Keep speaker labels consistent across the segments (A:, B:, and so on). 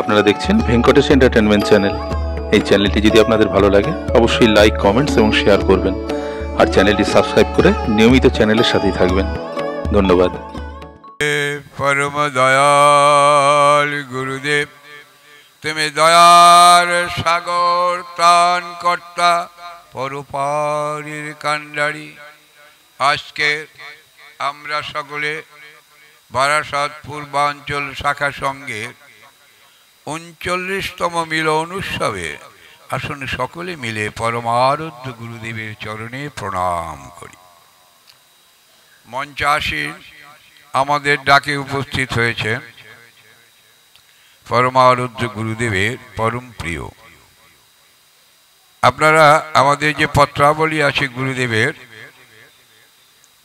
A: আপনারা দেখছেন Venkatesh entertainment channel এই চ্যানেলটি যদি আপনাদের ভালো লাগে অবশ্যই লাইক কমেন্টস এবং শেয়ার করবেন আর চ্যানেলটি সাবস্ক্রাইব করে নিয়মিত চ্যানেলের সাথেই থাকবেন ধন্যবাদ
B: পরম দয়াল গুরুদেব তুমি দয়ার সাগর প্রাণ কর্তা পরপারের কাণ্ডারি আজকে আমরা সকলে বারাসাত পূর্বাঞ্চল শাখা সঙ্গে উনচল্লিশতম মিল অনুৎসবে আসুন সকলে মিলে পরমারুদ্ধ গুরুদেবের চরণে প্রণাম করি মঞ্চে আমাদের ডাকে উপস্থিত হয়েছে পরমারুদ্ধ গুরুদেবের পরম প্রিয় আপনারা আমাদের যে পত্রাবলী আছে গুরুদেবের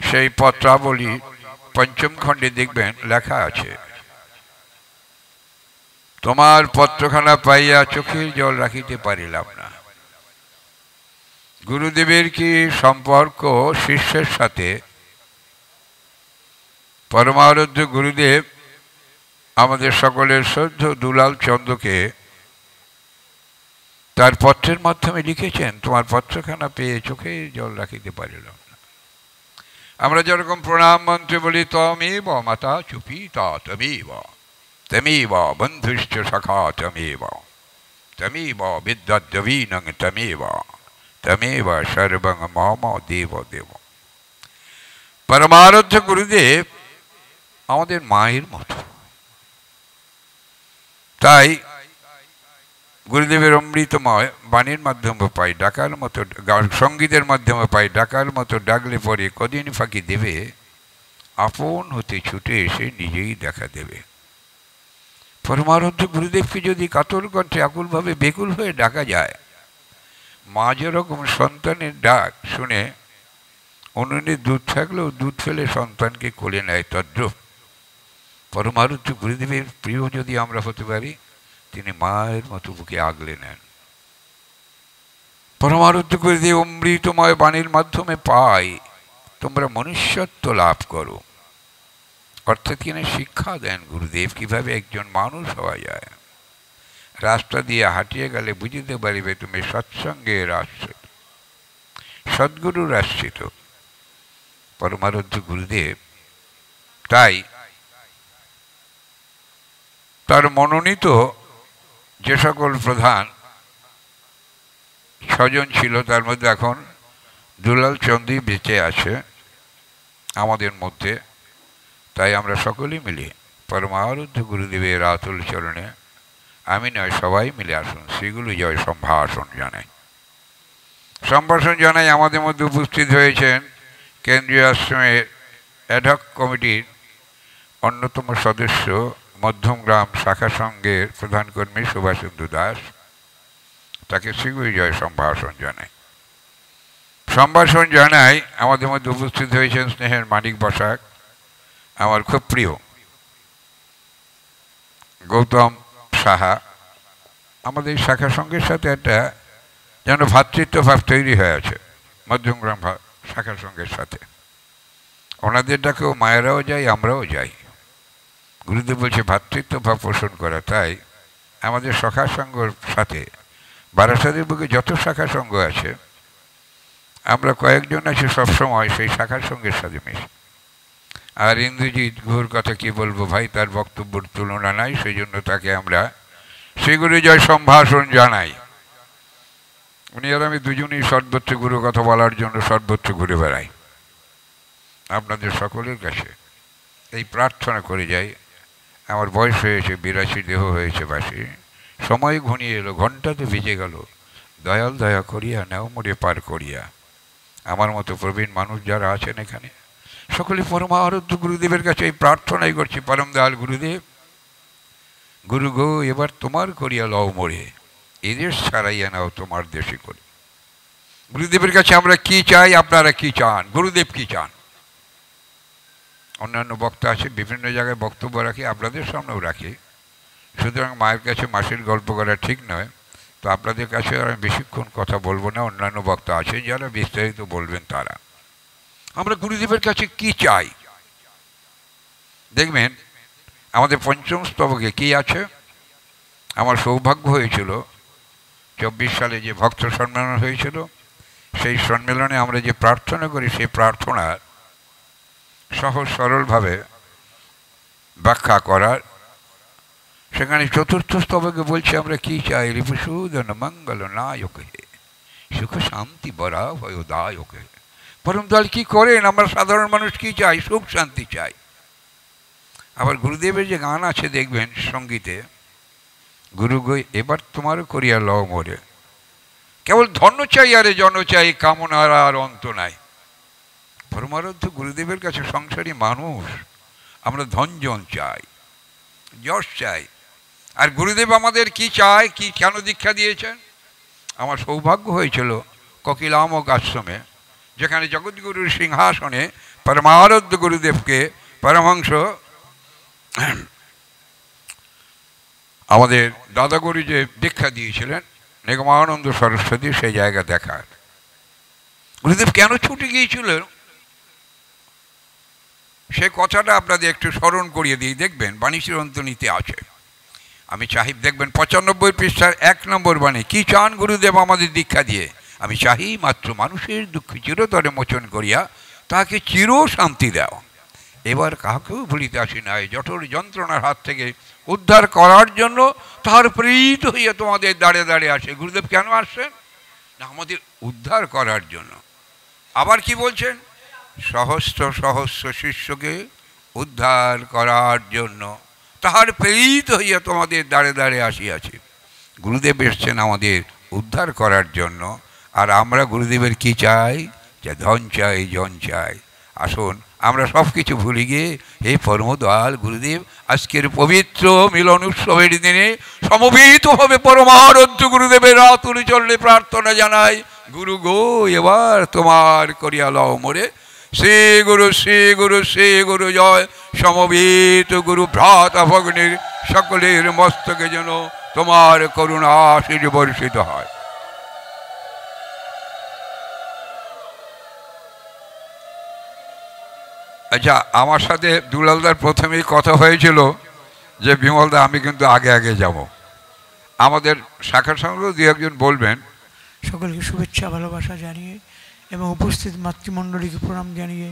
B: সেই পত্রাবলী পঞ্চম খণ্ডে দেখবেন লেখা আছে তোমার পত্রখানা পাইয়া চোখের জল রাখিতে পারিলাম না গুরুদেবের কি সম্পর্ক শিষ্যের সাথে পরমারুদ্ধ গুরুদেব আমাদের সকলের শ্রদ্ধ দুলাল চন্দ্রকে তার পত্রের মাধ্যমে লিখেছেন তোমার পত্রখানা পেয়ে চোখে জল রাখিতে পারিলাম না আমরা যেরকম প্রণাম মন্ত্রে বলি তমেব মাতা চুপি তমেব তমেব বন্ধুশ্চ সখা তমেব তমেব বিদ্যাদ্যবীনং তমেব তমেব সর্বং মম দেব দেব পরমারাধ্য গুরুদেব আমাদের মায়ের মতো তাই গুরুদেবের অমৃতময় বাণীর মাধ্যমে পাই ডাকার মতো সঙ্গীতের মাধ্যমে পাই ডাকার মতো ডাকলে পরে কদিন ফাঁকি দেবে আপন হতে ছুটে এসে নিজেই দেখা দেবে পরমানন্দ গুরুদেবকে যদি কাতর কণ্ঠে আকুলভাবে বেকুল হয়ে ডাকা যায় মা যেরকম সন্তানের ডাক শুনে উনুনে দুধ থাকলেও দুধ ফেলে সন্তানকে কোলে নেয় তদ্রুপ পরমারুদ্ধ গুরুদেবের প্রিয় যদি আমরা হতে পারি তিনি মায়ের মতো বুকে আগলে নেন পরমারুদ্ধ গুরুদেব অমৃতময় বাণীর মাধ্যমে পাই তোমরা মনুষ্যত্ব লাভ করো অর্থাৎ তিনি শিক্ষা দেন গুরুদেব কিভাবে একজন মানুষ হওয়া যায় রাস্তা দিয়ে হাঁটিয়ে গেলে বুঝিতে পারিবে তুমি সৎসঙ্গের আশ্রিত সদ্গুরুর আশ্রিত পরমারধ্য গুরুদেব তাই তার মনোনীত যে সকল প্রধান স্বজন ছিল তার মধ্যে এখন দুলাল চন্দ্রী বেঁচে আছে আমাদের মধ্যে তাই আমরা সকলেই মিলে পরমারুদ্ধ গুরুদেবের আতুল চরণে আমি নয় সবাই মিলে আসুন শ্রীগুলো জয় সম্ভাষণ জানাই সম্ভাষণ জানাই আমাদের মধ্যে উপস্থিত হয়েছেন কেন্দ্রীয় আশ্রমের অ্যাডহক কমিটির অন্যতম সদস্য মধ্যমগ্রাম শাখা সংঘের প্রধান কর্মী সুভাষেন্দু দাস তাকে শীঘ্রই জয় সম্ভাষণ জানাই সম্ভাষণ জানায় আমাদের মধ্যে উপস্থিত হয়েছেন স্নেহের মানিক বসাক আমার খুব প্রিয় গৌতম সাহা আমাদের শাখা সঙ্গের সাথে একটা যেন ভাতৃত্বভাব তৈরি হয়ে আছে মধ্যমগ্রাম শাখা সঙ্গের সাথে ওনাদের ডাকেও মায়েরাও যাই আমরাও যাই গুরুদেব বলছে ভাতৃত্বভাব পোষণ করা তাই আমাদের শাখা সঙ্গের সাথে বারাসাতের বুকে যত শাখা সঙ্গ আছে আমরা কয়েকজন আছি সবসময় সেই শাখার সঙ্গের সাথে মিশি আর ইন্দ্রজিৎ ঘোর কথা কি বলবো ভাই তার বক্তব্যের তুলনা নাই সেই জন্য তাকে আমরা সেগুলি জয় সম্ভাষণ জানাই উনি আর আমি দুজনেই সর্বোচ্চ গুরু কথা বলার জন্য সর্বোচ্চ ঘুরে বেড়াই আপনাদের সকলের কাছে এই প্রার্থনা করে যাই আমার বয়স হয়েছে বিরাশি দেহ হয়েছে বাসি সময় ঘনিয়ে এলো ঘন্টাতে ভিজে গেল দয়াল দয়া করিয়া নেও মরে পার করিয়া আমার মতো প্রবীণ মানুষ যারা আছেন এখানে সকলে পরমারধ্য গুরুদেবের কাছে এই প্রার্থনাই করছি পরম দয়াল গুরুদেব গুরু গো এবার তোমার করিয়া লও মরে এদের ছাড়াইয়া নাও তোমার দেশে করে গুরুদেবের কাছে আমরা কি চাই আপনারা কি চান গুরুদেব কি চান অন্যান্য বক্তা আছে বিভিন্ন জায়গায় বক্তব্য রাখে আপনাদের সামনেও রাখে সুতরাং মায়ের কাছে মাসের গল্প করা ঠিক নয় তো আপনাদের কাছে আমি বেশিক্ষণ কথা বলবো না অন্যান্য বক্তা আছে যারা বিস্তারিত বলবেন তারা আমরা গুরুদেবের কাছে কি চাই দেখবেন আমাদের পঞ্চম স্তবকে কি আছে আমার সৌভাগ্য হয়েছিল চব্বিশ সালে যে ভক্ত সম্মেলন হয়েছিল সেই সম্মেলনে আমরা যে প্রার্থনা করি সেই প্রার্থনার সহজ সরলভাবে ব্যাখ্যা করার সেখানে চতুর্থ স্তবকে বলছি আমরা কি চাই রিপুসূদন মঙ্গল নায়ক হে সুখ শান্তি বরা ভয়োদায়ক হে বরং দল কী করেন আমরা সাধারণ মানুষ কী চাই সুখ শান্তি চাই আবার গুরুদেবের যে গান আছে দেখবেন সঙ্গীতে গুরু গই এবার তোমারও করিয়া লও মরে কেবল ধন্য চাই আরে জন চাই কামনার আর অন্ত নাই পরমারধ্য গুরুদেবের কাছে সংসারী মানুষ আমরা ধনজন চাই যশ চাই আর গুরুদেব আমাদের কি চায় কি কেন দীক্ষা দিয়েছেন আমার সৌভাগ্য হয়েছিল ককিলামক আশ্রমে যেখানে জগৎগুরুর সিংহাসনে পরমারদ্ধ গুরুদেবকে পরমহংস আমাদের দাদাগুরু যে দীক্ষা দিয়েছিলেন নিগমানন্দ সরস্বতী সেই জায়গা দেখার গুরুদেব কেন ছুটে গিয়েছিল সে কথাটা আপনাদের একটু স্মরণ করিয়ে দিয়ে দেখবেন বাণীশ্রী অন্তনীতে আছে আমি চাহিব দেখবেন পঁচানব্বই পৃষ্ঠার এক নম্বর বাণী কি চান গুরুদেব আমাদের দীক্ষা দিয়ে আমি চাহি মাত্র মানুষের দুঃখ চিরতরে মোচন করিয়া তাহাকে চির শান্তি দেওয়া এবার কাহাকেও ভুলিতে আসি নাই জঠর যন্ত্রণার হাত থেকে উদ্ধার করার জন্য তাহার প্রেরিত হইয়া তোমাদের দাঁড়িয়ে দাঁড়িয়ে আসে গুরুদেব কেন আসছেন না আমাদের উদ্ধার করার জন্য আবার কি বলছেন সহস্র সহস্র শিষ্যকে উদ্ধার করার জন্য তাহার প্রেরিত হইয়া তোমাদের দাঁড়ে দাঁড়ে আসিয়াছে গুরুদেব এসছেন আমাদের উদ্ধার করার জন্য আর আমরা গুরুদেবের কি চাই যে ধন চাই জন চাই আসুন আমরা সব কিছু ভুলে গিয়ে হে পরমদয়াল গুরুদেব আজকের পবিত্র মিলন উৎসবের দিনে সমবেতভাবে পরমারধ্য গুরুদেবের আতুল চললে প্রার্থনা জানাই গুরু গো এবার তোমার করিয়া লও মোরে সে গুরু শ্রী গুরু শ্রী গুরু জয় সমবেত গুরু ভ্রাত ভগ্নের সকলের মস্তকে যেন তোমার করুণা আশীর্বর্ষিত হয় আচ্ছা আমার সাথে দুলালদার প্রথমেই কথা হয়েছিল যে বিমলদা আমি কিন্তু আগে আগে যাব আমাদের শাখা সংগ্রহ দু একজন বলবেন
C: সকলকে শুভেচ্ছা ভালোবাসা জানিয়ে এবং উপস্থিত মাতৃমণ্ডলীকে প্রণাম জানিয়ে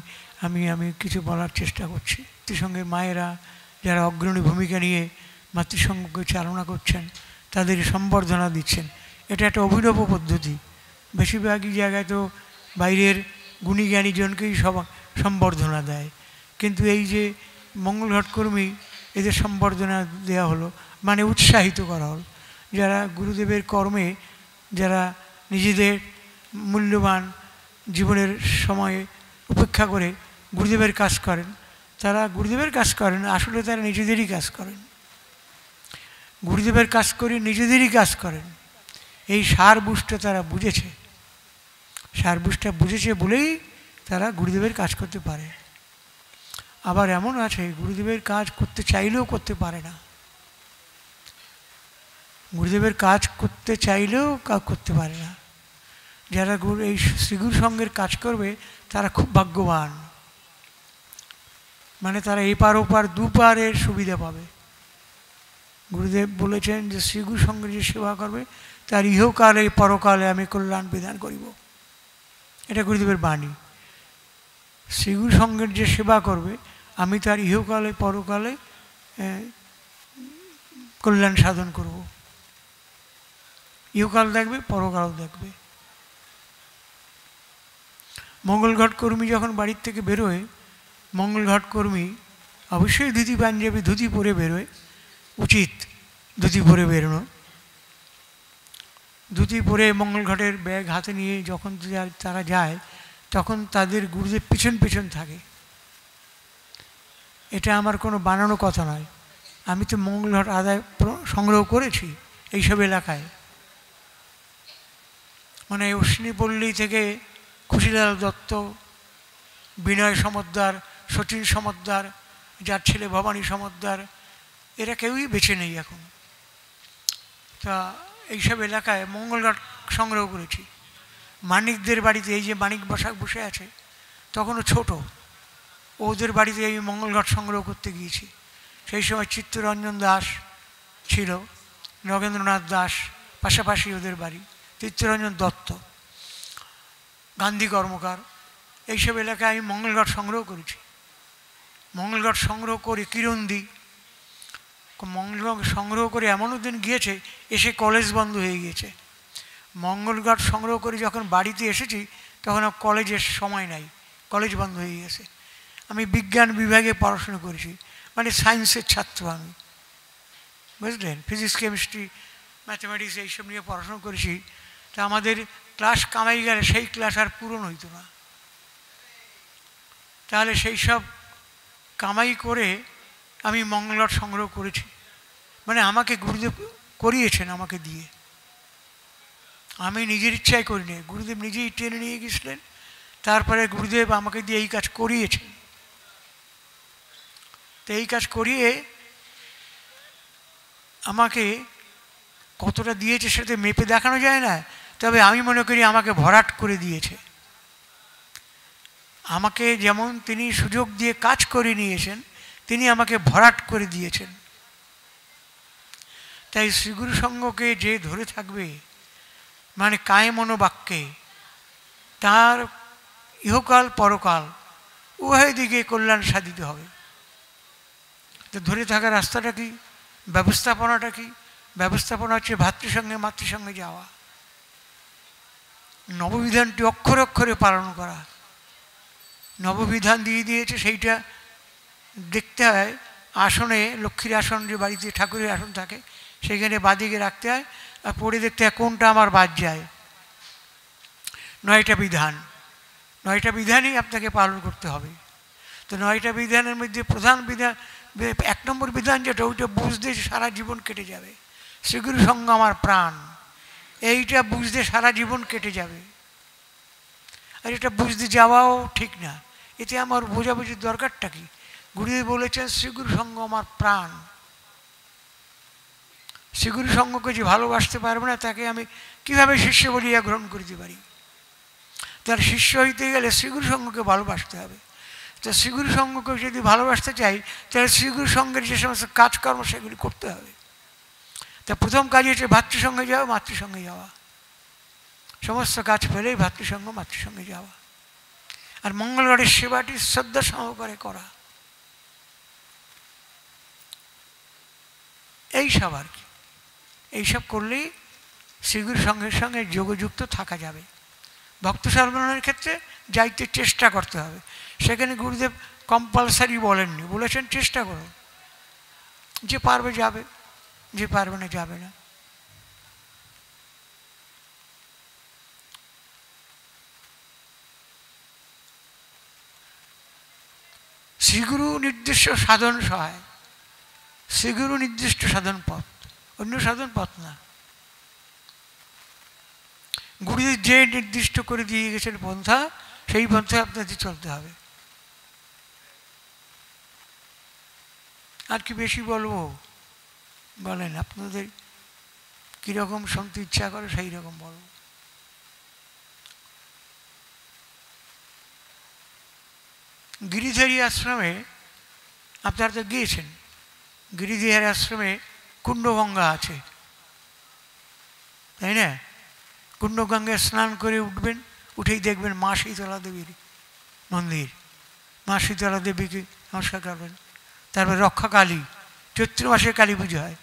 C: আমি আমি কিছু বলার চেষ্টা করছি মাতৃসঙ্গের মায়েরা যারা অগ্রণী ভূমিকা নিয়ে মাতৃসংঘকে চালনা করছেন তাদের সম্বর্ধনা দিচ্ছেন এটা একটা অভিনব পদ্ধতি বেশিরভাগই জায়গায় তো বাইরের গুণী জ্ঞানীজনকেই সব সম্বর্ধনা দেয় কিন্তু এই যে মঙ্গলঘট কর্মী এদের সম্বর্ধনা দেওয়া হলো মানে উৎসাহিত করা হলো যারা গুরুদেবের কর্মে যারা নিজেদের মূল্যবান জীবনের সময়ে উপেক্ষা করে গুরুদেবের কাজ করেন তারা গুরুদেবের কাজ করেন আসলে তারা নিজেদেরই কাজ করেন গুরুদেবের কাজ করে নিজেদেরই কাজ করেন এই সার বুঝটা তারা বুঝেছে সার বুঝটা বুঝেছে বলেই তারা গুরুদেবের কাজ করতে পারে আবার এমন আছে গুরুদেবের কাজ করতে চাইলেও করতে পারে না গুরুদেবের কাজ করতে চাইলেও কাজ করতে পারে না যারা গুরু এই শ্রীগুরু সঙ্গের কাজ করবে তারা খুব ভাগ্যবান মানে তারা এপার ওপার দুপারের সুবিধা পাবে গুরুদেব বলেছেন যে শ্রীগুর সঙ্গে যে সেবা করবে তার ইহকালে পরকালে আমি কল্যাণ বিধান করিব এটা গুরুদেবের বাণী শ্রীগুরু সঙ্গের যে সেবা করবে আমি তার ইহকালে পরকালে কল্যাণ সাধন করব ইহকাল দেখবে পরকাল দেখবে মঙ্গলঘট কর্মী যখন বাড়ির থেকে বেরোয় মঙ্গলঘট কর্মী অবশ্যই ধুতি পাঞ্জাবি ধুতি পরে বেরোয় উচিত ধুতি পরে বেরোনো ধুতি পরে মঙ্গলঘটের ব্যাগ হাতে নিয়ে যখন তারা যায় তখন তাদের গুরুদেব পিছন পিছন থাকে এটা আমার কোনো বানানো কথা নয় আমি তো মঙ্গলহর আদায় সংগ্রহ করেছি এইসব এলাকায় মানে অশ্বিনীপল্লী থেকে খুশিলাল দত্ত বিনয় সমদ্দার সচিন সমদ্দার যার ছেলে ভবানী সমদ্দার এরা কেউই বেছে নেই এখন তা এইসব এলাকায় মঙ্গলঘট সংগ্রহ করেছি মানিকদের বাড়িতে এই যে মানিক বসাক বসে আছে তখনও ছোট ওদের বাড়িতে এই মঙ্গলঘট সংগ্রহ করতে গিয়েছি সেই সময় চিত্তরঞ্জন দাস ছিল নগেন্দ্রনাথ দাস পাশাপাশি ওদের বাড়ি চিত্তরঞ্জন দত্ত গান্ধী কর্মকার এইসব এলাকায় আমি মঙ্গলঘট সংগ্রহ করেছি মঙ্গলঘট সংগ্রহ করে কিরণ দিই মঙ্গলগড় সংগ্রহ করে এমনও দিন গিয়েছে এসে কলেজ বন্ধ হয়ে গিয়েছে মঙ্গলগাঠ সংগ্রহ করে যখন বাড়িতে এসেছি তখন কলেজের সময় নাই কলেজ বন্ধ হয়ে গেছে আমি বিজ্ঞান বিভাগে পড়াশোনা করেছি মানে সায়েন্সের ছাত্র আমি বুঝলেন ফিজিক্স কেমিস্ট্রি ম্যাথামেটিক্স এইসব নিয়ে পড়াশোনা করেছি তা আমাদের ক্লাস কামাই গেলে সেই ক্লাস আর পূরণ হইতো না তাহলে সেই সব কামাই করে আমি মঙ্গলট সংগ্রহ করেছি মানে আমাকে গুরুদেব করিয়েছেন আমাকে দিয়ে আমি নিজের ইচ্ছায় করিনি গুরুদেব নিজেই টেনে নিয়ে গেছিলেন তারপরে গুরুদেব আমাকে দিয়ে এই কাজ করিয়েছেন তো এই কাজ করিয়ে আমাকে কতটা দিয়েছে সেটা মেপে দেখানো যায় না তবে আমি মনে করি আমাকে ভরাট করে দিয়েছে আমাকে যেমন তিনি সুযোগ দিয়ে কাজ করে নিয়েছেন তিনি আমাকে ভরাট করে দিয়েছেন তাই শ্রীগুরু সঙ্গকে যে ধরে থাকবে মানে কায় মনোবাক্যে তার ইহকাল পরকাল উভয় দিকে কল্যাণ সাধিত হবে তো ধরে থাকা রাস্তাটা কি ব্যবস্থাপনাটা কি ব্যবস্থাপনা হচ্ছে ভাতৃসঙ্গে মাতৃসঙ্গে যাওয়া নববিধানটি অক্ষর অক্ষরে পালন করা নববিধান দিয়ে দিয়েছে সেইটা দেখতে হয় আসনে লক্ষ্মীর আসন যে বাড়িতে ঠাকুরের আসন থাকে সেখানে বাদিকে রাখতে হয় আর পড়ে দেখতে কোনটা আমার বাদ যায় নয়টা বিধান নয়টা বিধানই আপনাকে পালন করতে হবে তো নয়টা বিধানের মধ্যে প্রধান বিধান এক নম্বর বিধান যেটা ওইটা বুঝতে সারা জীবন কেটে যাবে শ্রীগুরু সঙ্গ আমার প্রাণ এইটা বুঝতে সারা জীবন কেটে যাবে আর এটা বুঝতে যাওয়াও ঠিক না এতে আমার বোঝাবুঝির দরকারটা কি গুরুদেব বলেছেন শ্রীগুরু সঙ্গ আমার প্রাণ শ্রীগুরু সঙ্গকে যে ভালোবাসতে পারবো না তাকে আমি কিভাবে শিষ্য বলিয়া গ্রহণ করিতে পারি তার শিষ্য হইতে গেলে শ্রীগুরু সঙ্গকে ভালোবাসতে হবে তো শ্রীগুরু সঙ্গকে যদি ভালোবাসতে চাই তাহলে শ্রীগুরু সঙ্গের যে সমস্ত কাজকর্ম সেগুলি করতে হবে তা প্রথম কাজ হচ্ছে ভাতৃসঙ্গে যাওয়া মাতৃসঙ্গে যাওয়া সমস্ত কাজ ফেলেই ভাতৃসঙ্গ মাতৃসঙ্গে যাওয়া আর মঙ্গলবারের সেবাটি শ্রদ্ধা সহকারে করা এই সব আর কি এইসব করলেই শ্রীগুর সঙ্গে সঙ্গে যোগযুক্ত থাকা যাবে ভক্ত সর্বনের ক্ষেত্রে যাইতে চেষ্টা করতে হবে সেখানে গুরুদেব কম্পালসারি বলেননি বলেছেন চেষ্টা করো যে পারবে যাবে যে পারবে না যাবে না শ্রীগুরু নির্দিষ্ট সাধন সহায় শ্রীগুরু নির্দিষ্ট সাধন পথ অন্য সাধন পথ না গুরুদেব যে নির্দিষ্ট করে দিয়ে গেছেন পন্থা সেই পন্থায় আপনাদের চলতে হবে আর কি বেশি বলবো বলেন আপনাদের কীরকম শুনতে ইচ্ছা করে সেই রকম বলবো গিরিধারী আশ্রমে আপনারা তো গিয়েছেন গিরিধারী আশ্রমে কুণ্ডগঙ্গা আছে তাই না কুণ্ডগঙ্গায় স্নান করে উঠবেন উঠেই দেখবেন মা শীতলা দেবীর মন্দির মা শীতলা দেবীকে নমস্কার করবেন তারপর রক্ষাকালী চৈত্র মাসে কালী পুজো হয়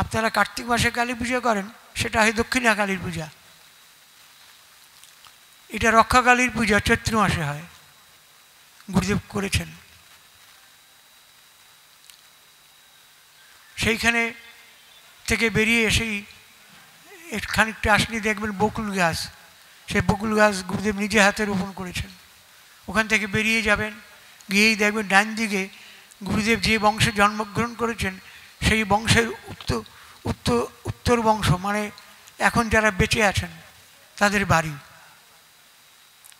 C: আপনারা কার্তিক মাসে কালী পুজো করেন সেটা হয় দক্ষিণা কালীর পূজা এটা রক্ষাকালীর পূজা চৈত্র মাসে হয় গুরুদেব করেছেন সেইখানে থেকে বেরিয়ে এসেই খানিকটা আসলে দেখবেন বকুল গাছ সেই বকুল গাছ গুরুদেব নিজে হাতে রোপণ করেছেন ওখান থেকে বেরিয়ে যাবেন গিয়েই দেখবেন ডান দিকে গুরুদেব যে বংশে জন্মগ্রহণ করেছেন সেই বংশের উত্তর উত্তর উত্তর বংশ মানে এখন যারা বেঁচে আছেন তাদের বাড়ি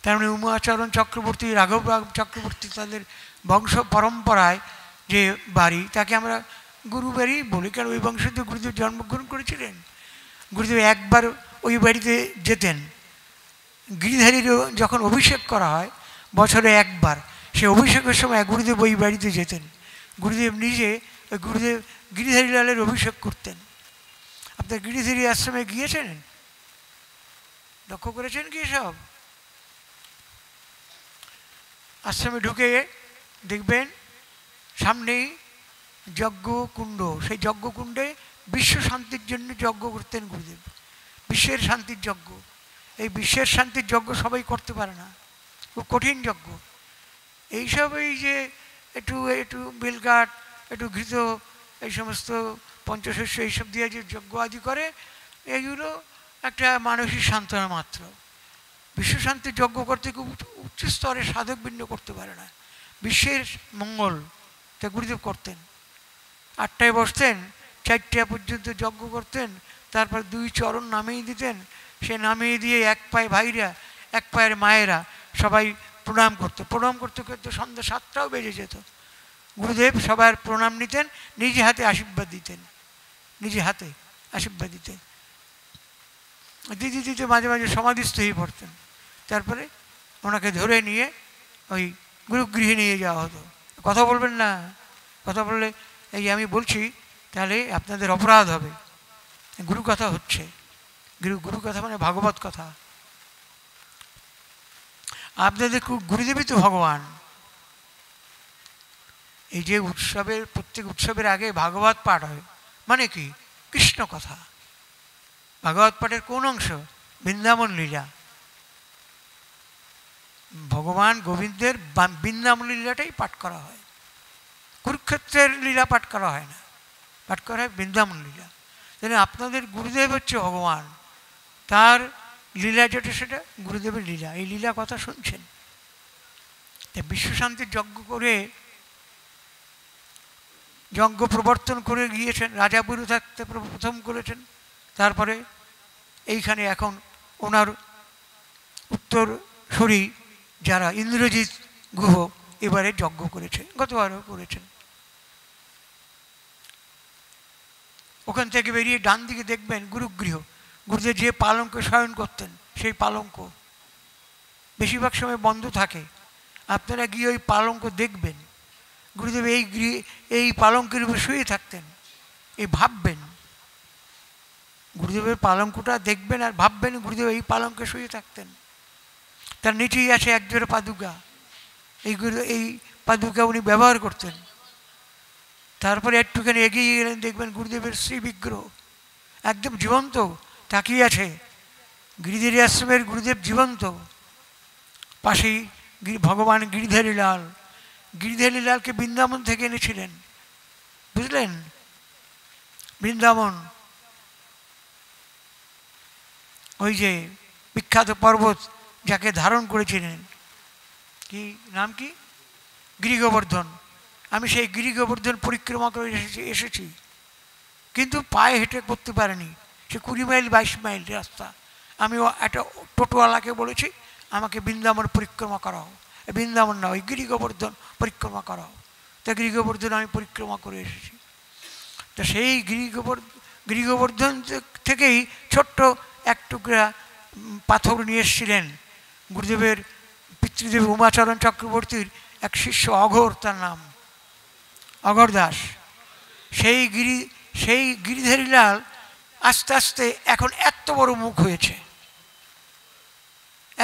C: তার মানে উমাচরণ চক্রবর্তী রাঘব চক্রবর্তী তাদের বংশ পরম্পরায় যে বাড়ি তাকে আমরা গুরু বাড়ি বলিকার ওই বংশতে গুরুদেব জন্মগ্রহণ করেছিলেন গুরুদেব একবার ওই বাড়িতে যেতেন গিরিধারীর যখন অভিষেক করা হয় বছরে একবার সে অভিষেকের সময় গুরুদেব ওই বাড়িতে যেতেন গুরুদেব নিজে ওই গুরুদেব লালের অভিষেক করতেন আপনার গিরিধারী আশ্রমে গিয়েছেন লক্ষ্য করেছেন কি সব আশ্রমে ঢুকে দেখবেন সামনেই যজ্ঞকুণ্ড সেই যজ্ঞকুণ্ডে বিশ্ব শান্তির জন্য যজ্ঞ করতেন গুরুদেব বিশ্বের শান্তির যজ্ঞ এই বিশ্বের শান্তির যজ্ঞ সবাই করতে পারে না খুব কঠিন যজ্ঞ এইসব এই যে একটু একটু বেলগাট একটু ঘৃত এই সমস্ত পঞ্চশস্য এইসব দিয়ে যে যজ্ঞ আদি করে এগুলো একটা মানসিক সান্ত্বনা মাত্র বিশ্ব শান্তির যজ্ঞ করতে খুব উচ্চ স্তরে সাধকবৃন্দ করতে পারে না বিশ্বের মঙ্গল তা গুরুদেব করতেন আটটায় বসতেন চারটা পর্যন্ত যজ্ঞ করতেন তারপর দুই চরণ নামিয়ে দিতেন সে নামিয়ে দিয়ে এক পায়ে ভাইরা এক পায়ের মায়েরা সবাই প্রণাম করতো প্রণাম করতে করতে সন্ধ্যা সাতটাও বেজে যেত গুরুদেব সবার প্রণাম নিতেন নিজে হাতে আশীর্বাদ দিতেন নিজে হাতে আশীর্বাদ দিতেন দিদি দিতে মাঝে মাঝে সমাধিস্থ হয়ে পড়তেন তারপরে ওনাকে ধরে নিয়ে ওই গুরুগৃহে নিয়ে যাওয়া হতো কথা বলবেন না কথা বললে এই আমি বলছি তাহলে আপনাদের অপরাধ হবে গুরু কথা হচ্ছে গুরু গুরু কথা মানে ভাগবত কথা আপনাদের গুরুদেবী তো ভগবান এই যে উৎসবের প্রত্যেক উৎসবের আগে ভাগবত পাঠ হয় মানে কি কৃষ্ণ কথা ভাগবত পাঠের কোন অংশ বৃন্দাবন লীলা ভগবান গোবিন্দের বৃন্দাবন লীলাটাই পাঠ করা হয় কুরুক্ষেত্রের লীলা পাঠ করা হয় না পাঠ করা হয় বৃন্দাবন লীলা তাহলে আপনাদের গুরুদেব হচ্ছে ভগবান তার লীলা যেটা সেটা গুরুদেবের লীলা এই লীলা কথা শুনছেন তা বিশ্বশান্তির যজ্ঞ করে যজ্ঞ প্রবর্তন করে গিয়েছেন রাজা বুরু থাকতে প্রথম করেছেন তারপরে এইখানে এখন ওনার উত্তর সরি যারা ইন্দ্রজিৎ গুহ এবারে যজ্ঞ করেছে গতবারও করেছেন ওখান থেকে বেরিয়ে ডান দিকে দেখবেন গুরুগৃহ গুরুদেব যে পালঙ্ক শয়ন করতেন সেই পালঙ্ক বেশিরভাগ সময় বন্ধ থাকে আপনারা গিয়ে ওই পালঙ্ক দেখবেন গুরুদেব এই গৃহে এই পালঙ্কের উপর শুয়ে থাকতেন এই ভাববেন গুরুদেবের পালঙ্কটা দেখবেন আর ভাববেন গুরুদেব এই পালঙ্কে শুয়ে থাকতেন তার নিচেই আছে একজোড়া পাদুকা এই এই পাদুকা উনি ব্যবহার করতেন তারপরে একটুখানি এগিয়ে গেলেন দেখবেন গুরুদেবের শ্রী বিগ্রহ একদম জীবন্ত তাকিয়ে আছে গিরিধারী আশ্রমের গুরুদেব জীবন্ত পাশেই ভগবান গিরিধারী লাল গিরিধারী লালকে বৃন্দাবন থেকে এনেছিলেন বুঝলেন বৃন্দাবন ওই যে বিখ্যাত পর্বত যাকে ধারণ করেছিলেন কি নাম কি গিরিগোবর্ধন আমি সেই গিরি গোবর্ধন পরিক্রমা করে এসেছি এসেছি কিন্তু পায়ে হেঁটে করতে পারেনি সে কুড়ি মাইল বাইশ মাইল রাস্তা আমি একটা টোটোওয়ালাকে বলেছি আমাকে বৃন্দাবন পরিক্রমা করাও বৃন্দাবন না ওই গিরি গোবর্ধন পরিক্রমা করাও তা গিরি গোবর্ধন আমি পরিক্রমা করে এসেছি তা সেই গিরি গোবর্ধন গিরি গোবর্ধন থেকেই ছোট্ট এক টুকরা পাথর নিয়ে এসেছিলেন গুরুদেবের পিতৃদেব উমাচরণ চক্রবর্তীর এক শিষ্য অঘোর তার নাম অগরদাস সেই গিরি সেই গিরিধারীলাল আস্তে আস্তে এখন এত বড় মুখ হয়েছে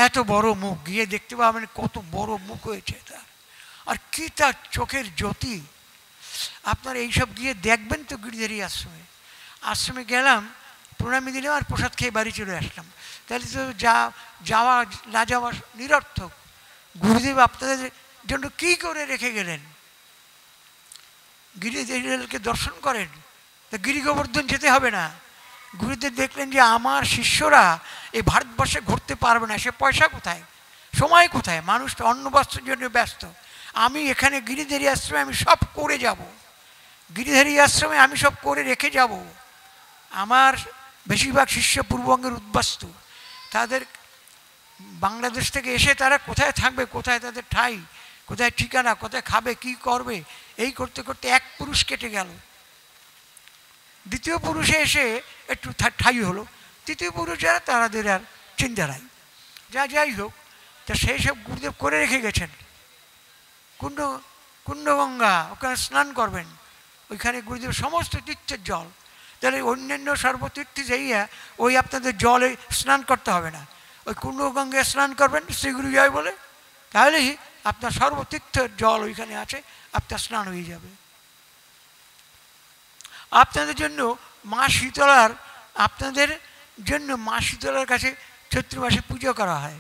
C: এত বড় মুখ গিয়ে দেখতে পাবেন কত বড় মুখ হয়েছে তার আর কি তার চোখের জ্যোতি আপনারা এইসব গিয়ে দেখবেন তো গিরিধারী আশ্রমে আশ্রমে গেলাম প্রণামী দিলাম আর প্রসাদ খেয়ে বাড়ি চলে আসলাম তাহলে তো যা যাওয়া না যাওয়া নিরর্থক গুরুদেব আপনাদের জন্য কি করে রেখে গেলেন গিরিজালকে দর্শন করেন তা গিরি গোবর্ধন যেতে হবে না গুরুদেব দেখলেন যে আমার শিষ্যরা এই ভারতবর্ষে ঘুরতে পারবে না সে পয়সা কোথায় সময় কোথায় মানুষটা অন্ন বস্ত্রের জন্য ব্যস্ত আমি এখানে গিরিধারী আশ্রমে আমি সব করে যাব গিরিধারী আশ্রমে আমি সব করে রেখে যাব আমার বেশিরভাগ শিষ্য পূর্ববঙ্গের উদ্বাস্তু তাদের বাংলাদেশ থেকে এসে তারা কোথায় থাকবে কোথায় তাদের ঠাই কোথায় ঠিকানা কোথায় খাবে কি করবে এই করতে করতে এক পুরুষ কেটে গেল দ্বিতীয় পুরুষে এসে একটু ঠাই হলো তৃতীয় পুরুষ যারা তারাদের আর চিন্তা নাই যা যাই হোক তা সেই সব গুরুদেব করে রেখে গেছেন কুণ্ড কুণ্ডগঙ্গা ওখানে স্নান করবেন ওইখানে গুরুদেব সমস্ত তীর্থের জল তাহলে অন্যান্য সর্বতীর্থে যাইয়া ওই আপনাদের জলে স্নান করতে হবে না ওই কুণ্ডগঙ্গায় স্নান করবেন শ্রীগুরু জয় বলে তাহলেই আপনার সর্বতীর্থের জল ওইখানে আছে আপনার স্নান হয়ে যাবে আপনাদের জন্য মা শীতলার আপনাদের জন্য মা শীতলার কাছে চৈত্র পুজো করা হয়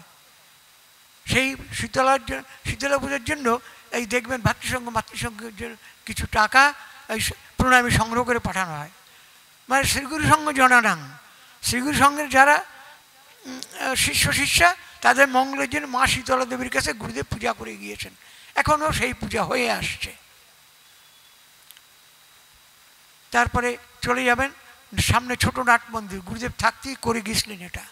C: সেই শীতলার শীতলা পুজোর জন্য এই দেখবেন ভাতৃসংঘ মাতৃসংঘের জন্য কিছু টাকা এই প্রণামী সংগ্রহ করে পাঠানো হয় মানে শ্রীগুরু সঙ্গ জনানাং শ্রীগুরু সঙ্গের যারা শিষ্য শিষ্যা তাদের মঙ্গলের জন্য মা শীতলা দেবীর কাছে গুরুদেব পূজা করে গিয়েছেন এখনও সেই পূজা হয়ে আসছে তারপরে চলে যাবেন সামনে ছোট নাট মন্দির গুরুদেব থাকতেই করে গিয়েছিলেন এটা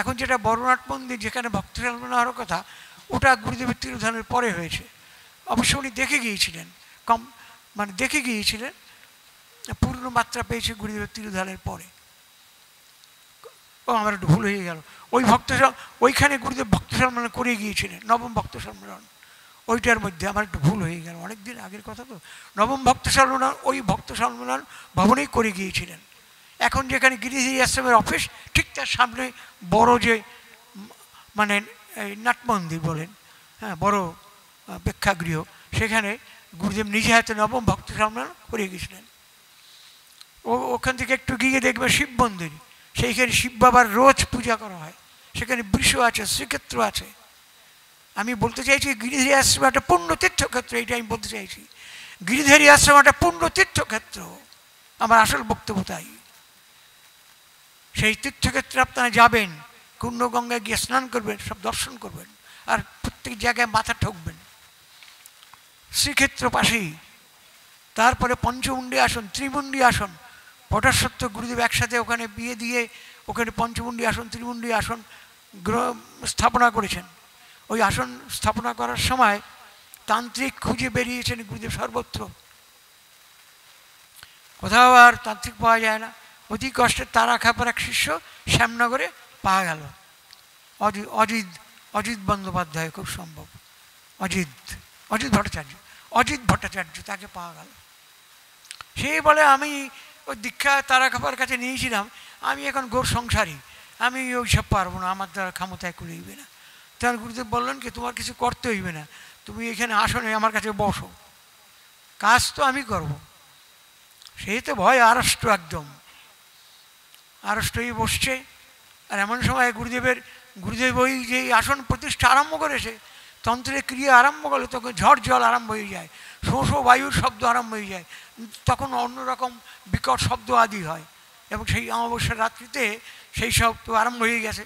C: এখন যেটা বড় নাট মন্দির যেখানে ভক্ত সম্মেলন হওয়ার কথা ওটা গুরুদেবের তিরোধানের পরে হয়েছে অবশ্য উনি দেখে গিয়েছিলেন কম মানে দেখে গিয়েছিলেন পূর্ণ মাত্রা পেয়েছে গুরুদেবের তিরোধানের পরে ও আমার একটু ভুল হয়ে গেল ওই ভক্ত ওইখানে গুরুদেব ভক্ত সম্মেলন করে গিয়েছিলেন নবম ভক্ত সম্মেলন ওইটার মধ্যে আমার একটু ভুল হয়ে গেল অনেক দিন আগের কথা তো নবম ভক্ত সম্মেলন ওই ভক্ত সম্মেলন ভবনেই করে গিয়েছিলেন এখন যেখানে গিরিজি আশ্রমের অফিস ঠিক তার সামনে বড় যে মানে এই নাটমন্দির বলেন হ্যাঁ বড় প্রেক্ষাগৃহ সেখানে গুরুদেব নিজে হাতে নবম ভক্ত সম্মেলন করে গিয়েছিলেন ও ওখান থেকে একটু গিয়ে দেখবে শিব মন্দির সেইখানে শিব বাবার রোজ পূজা করা হয় সেখানে বৃষ আছে শ্রীক্ষেত্র আছে আমি বলতে চাইছি গিরিধারী আশ্রম একটা পূর্ণ তীর্থক্ষেত্র এটা আমি বলতে চাইছি গিরিধারী আশ্রম একটা পূর্ণ তীর্থক্ষেত্র আমার আসল বক্তব্য তাই সেই তীর্থক্ষেত্রে আপনারা যাবেন কুণ্ডগঙ্গায় গিয়ে স্নান করবেন সব দর্শন করবেন আর প্রত্যেক জায়গায় মাথা ঠকবেন শ্রীক্ষেত্র পাশেই তারপরে পঞ্চমুণ্ডী আসন ত্রিমুণ্ডী আসন পটার সত্য গুরুদেব একসাথে ওখানে বিয়ে দিয়ে ওখানে পঞ্চমুণ্ডী আসন ত্রিমুণ্ডী আসন গ্রহ স্থাপনা করেছেন ওই আসন স্থাপনা করার সময় তান্ত্রিক খুঁজে বেরিয়েছেন গুরুদেব সর্বত্র কোথাও আর তান্ত্রিক পাওয়া যায় না অতি কষ্টে তারা খাপার এক শিষ্য শ্যামনগরে পাওয়া গেল অজিত অজিত বন্দ্যোপাধ্যায় খুব সম্ভব অজিত অজিত ভট্টাচার্য অজিত ভট্টাচার্য তাকে পাওয়া গেল সে বলে আমি ওই দীক্ষা তারা খাবার কাছে নিয়েছিলাম আমি এখন গোর সংসারী আমি ওই সব পারবো না আমার দ্বারা ক্ষমতায় করে হইবে না তার গুরুদেব বললেন কি তোমার কিছু করতে হইবে না তুমি এখানে আসো না আমার কাছে বসো কাজ তো আমি করব সেই তো ভয় আড়ষ্ট একদম আড়ষ্টই বসছে আর এমন সময় গুরুদেবের গুরুদেব ওই যে আসন প্রতিষ্ঠা আরম্ভ করেছে তন্ত্রের ক্রিয়া আরম্ভ করলে তখন ঝড় জল আরম্ভ হয়ে যায় শো বায়ুর শব্দ আরম্ভ হয়ে যায় তখন অন্যরকম বিকট শব্দ আদি হয় এবং সেই অমাবস্যার রাত্রিতে সেই শব্দ আরম্ভ হয়ে গেছে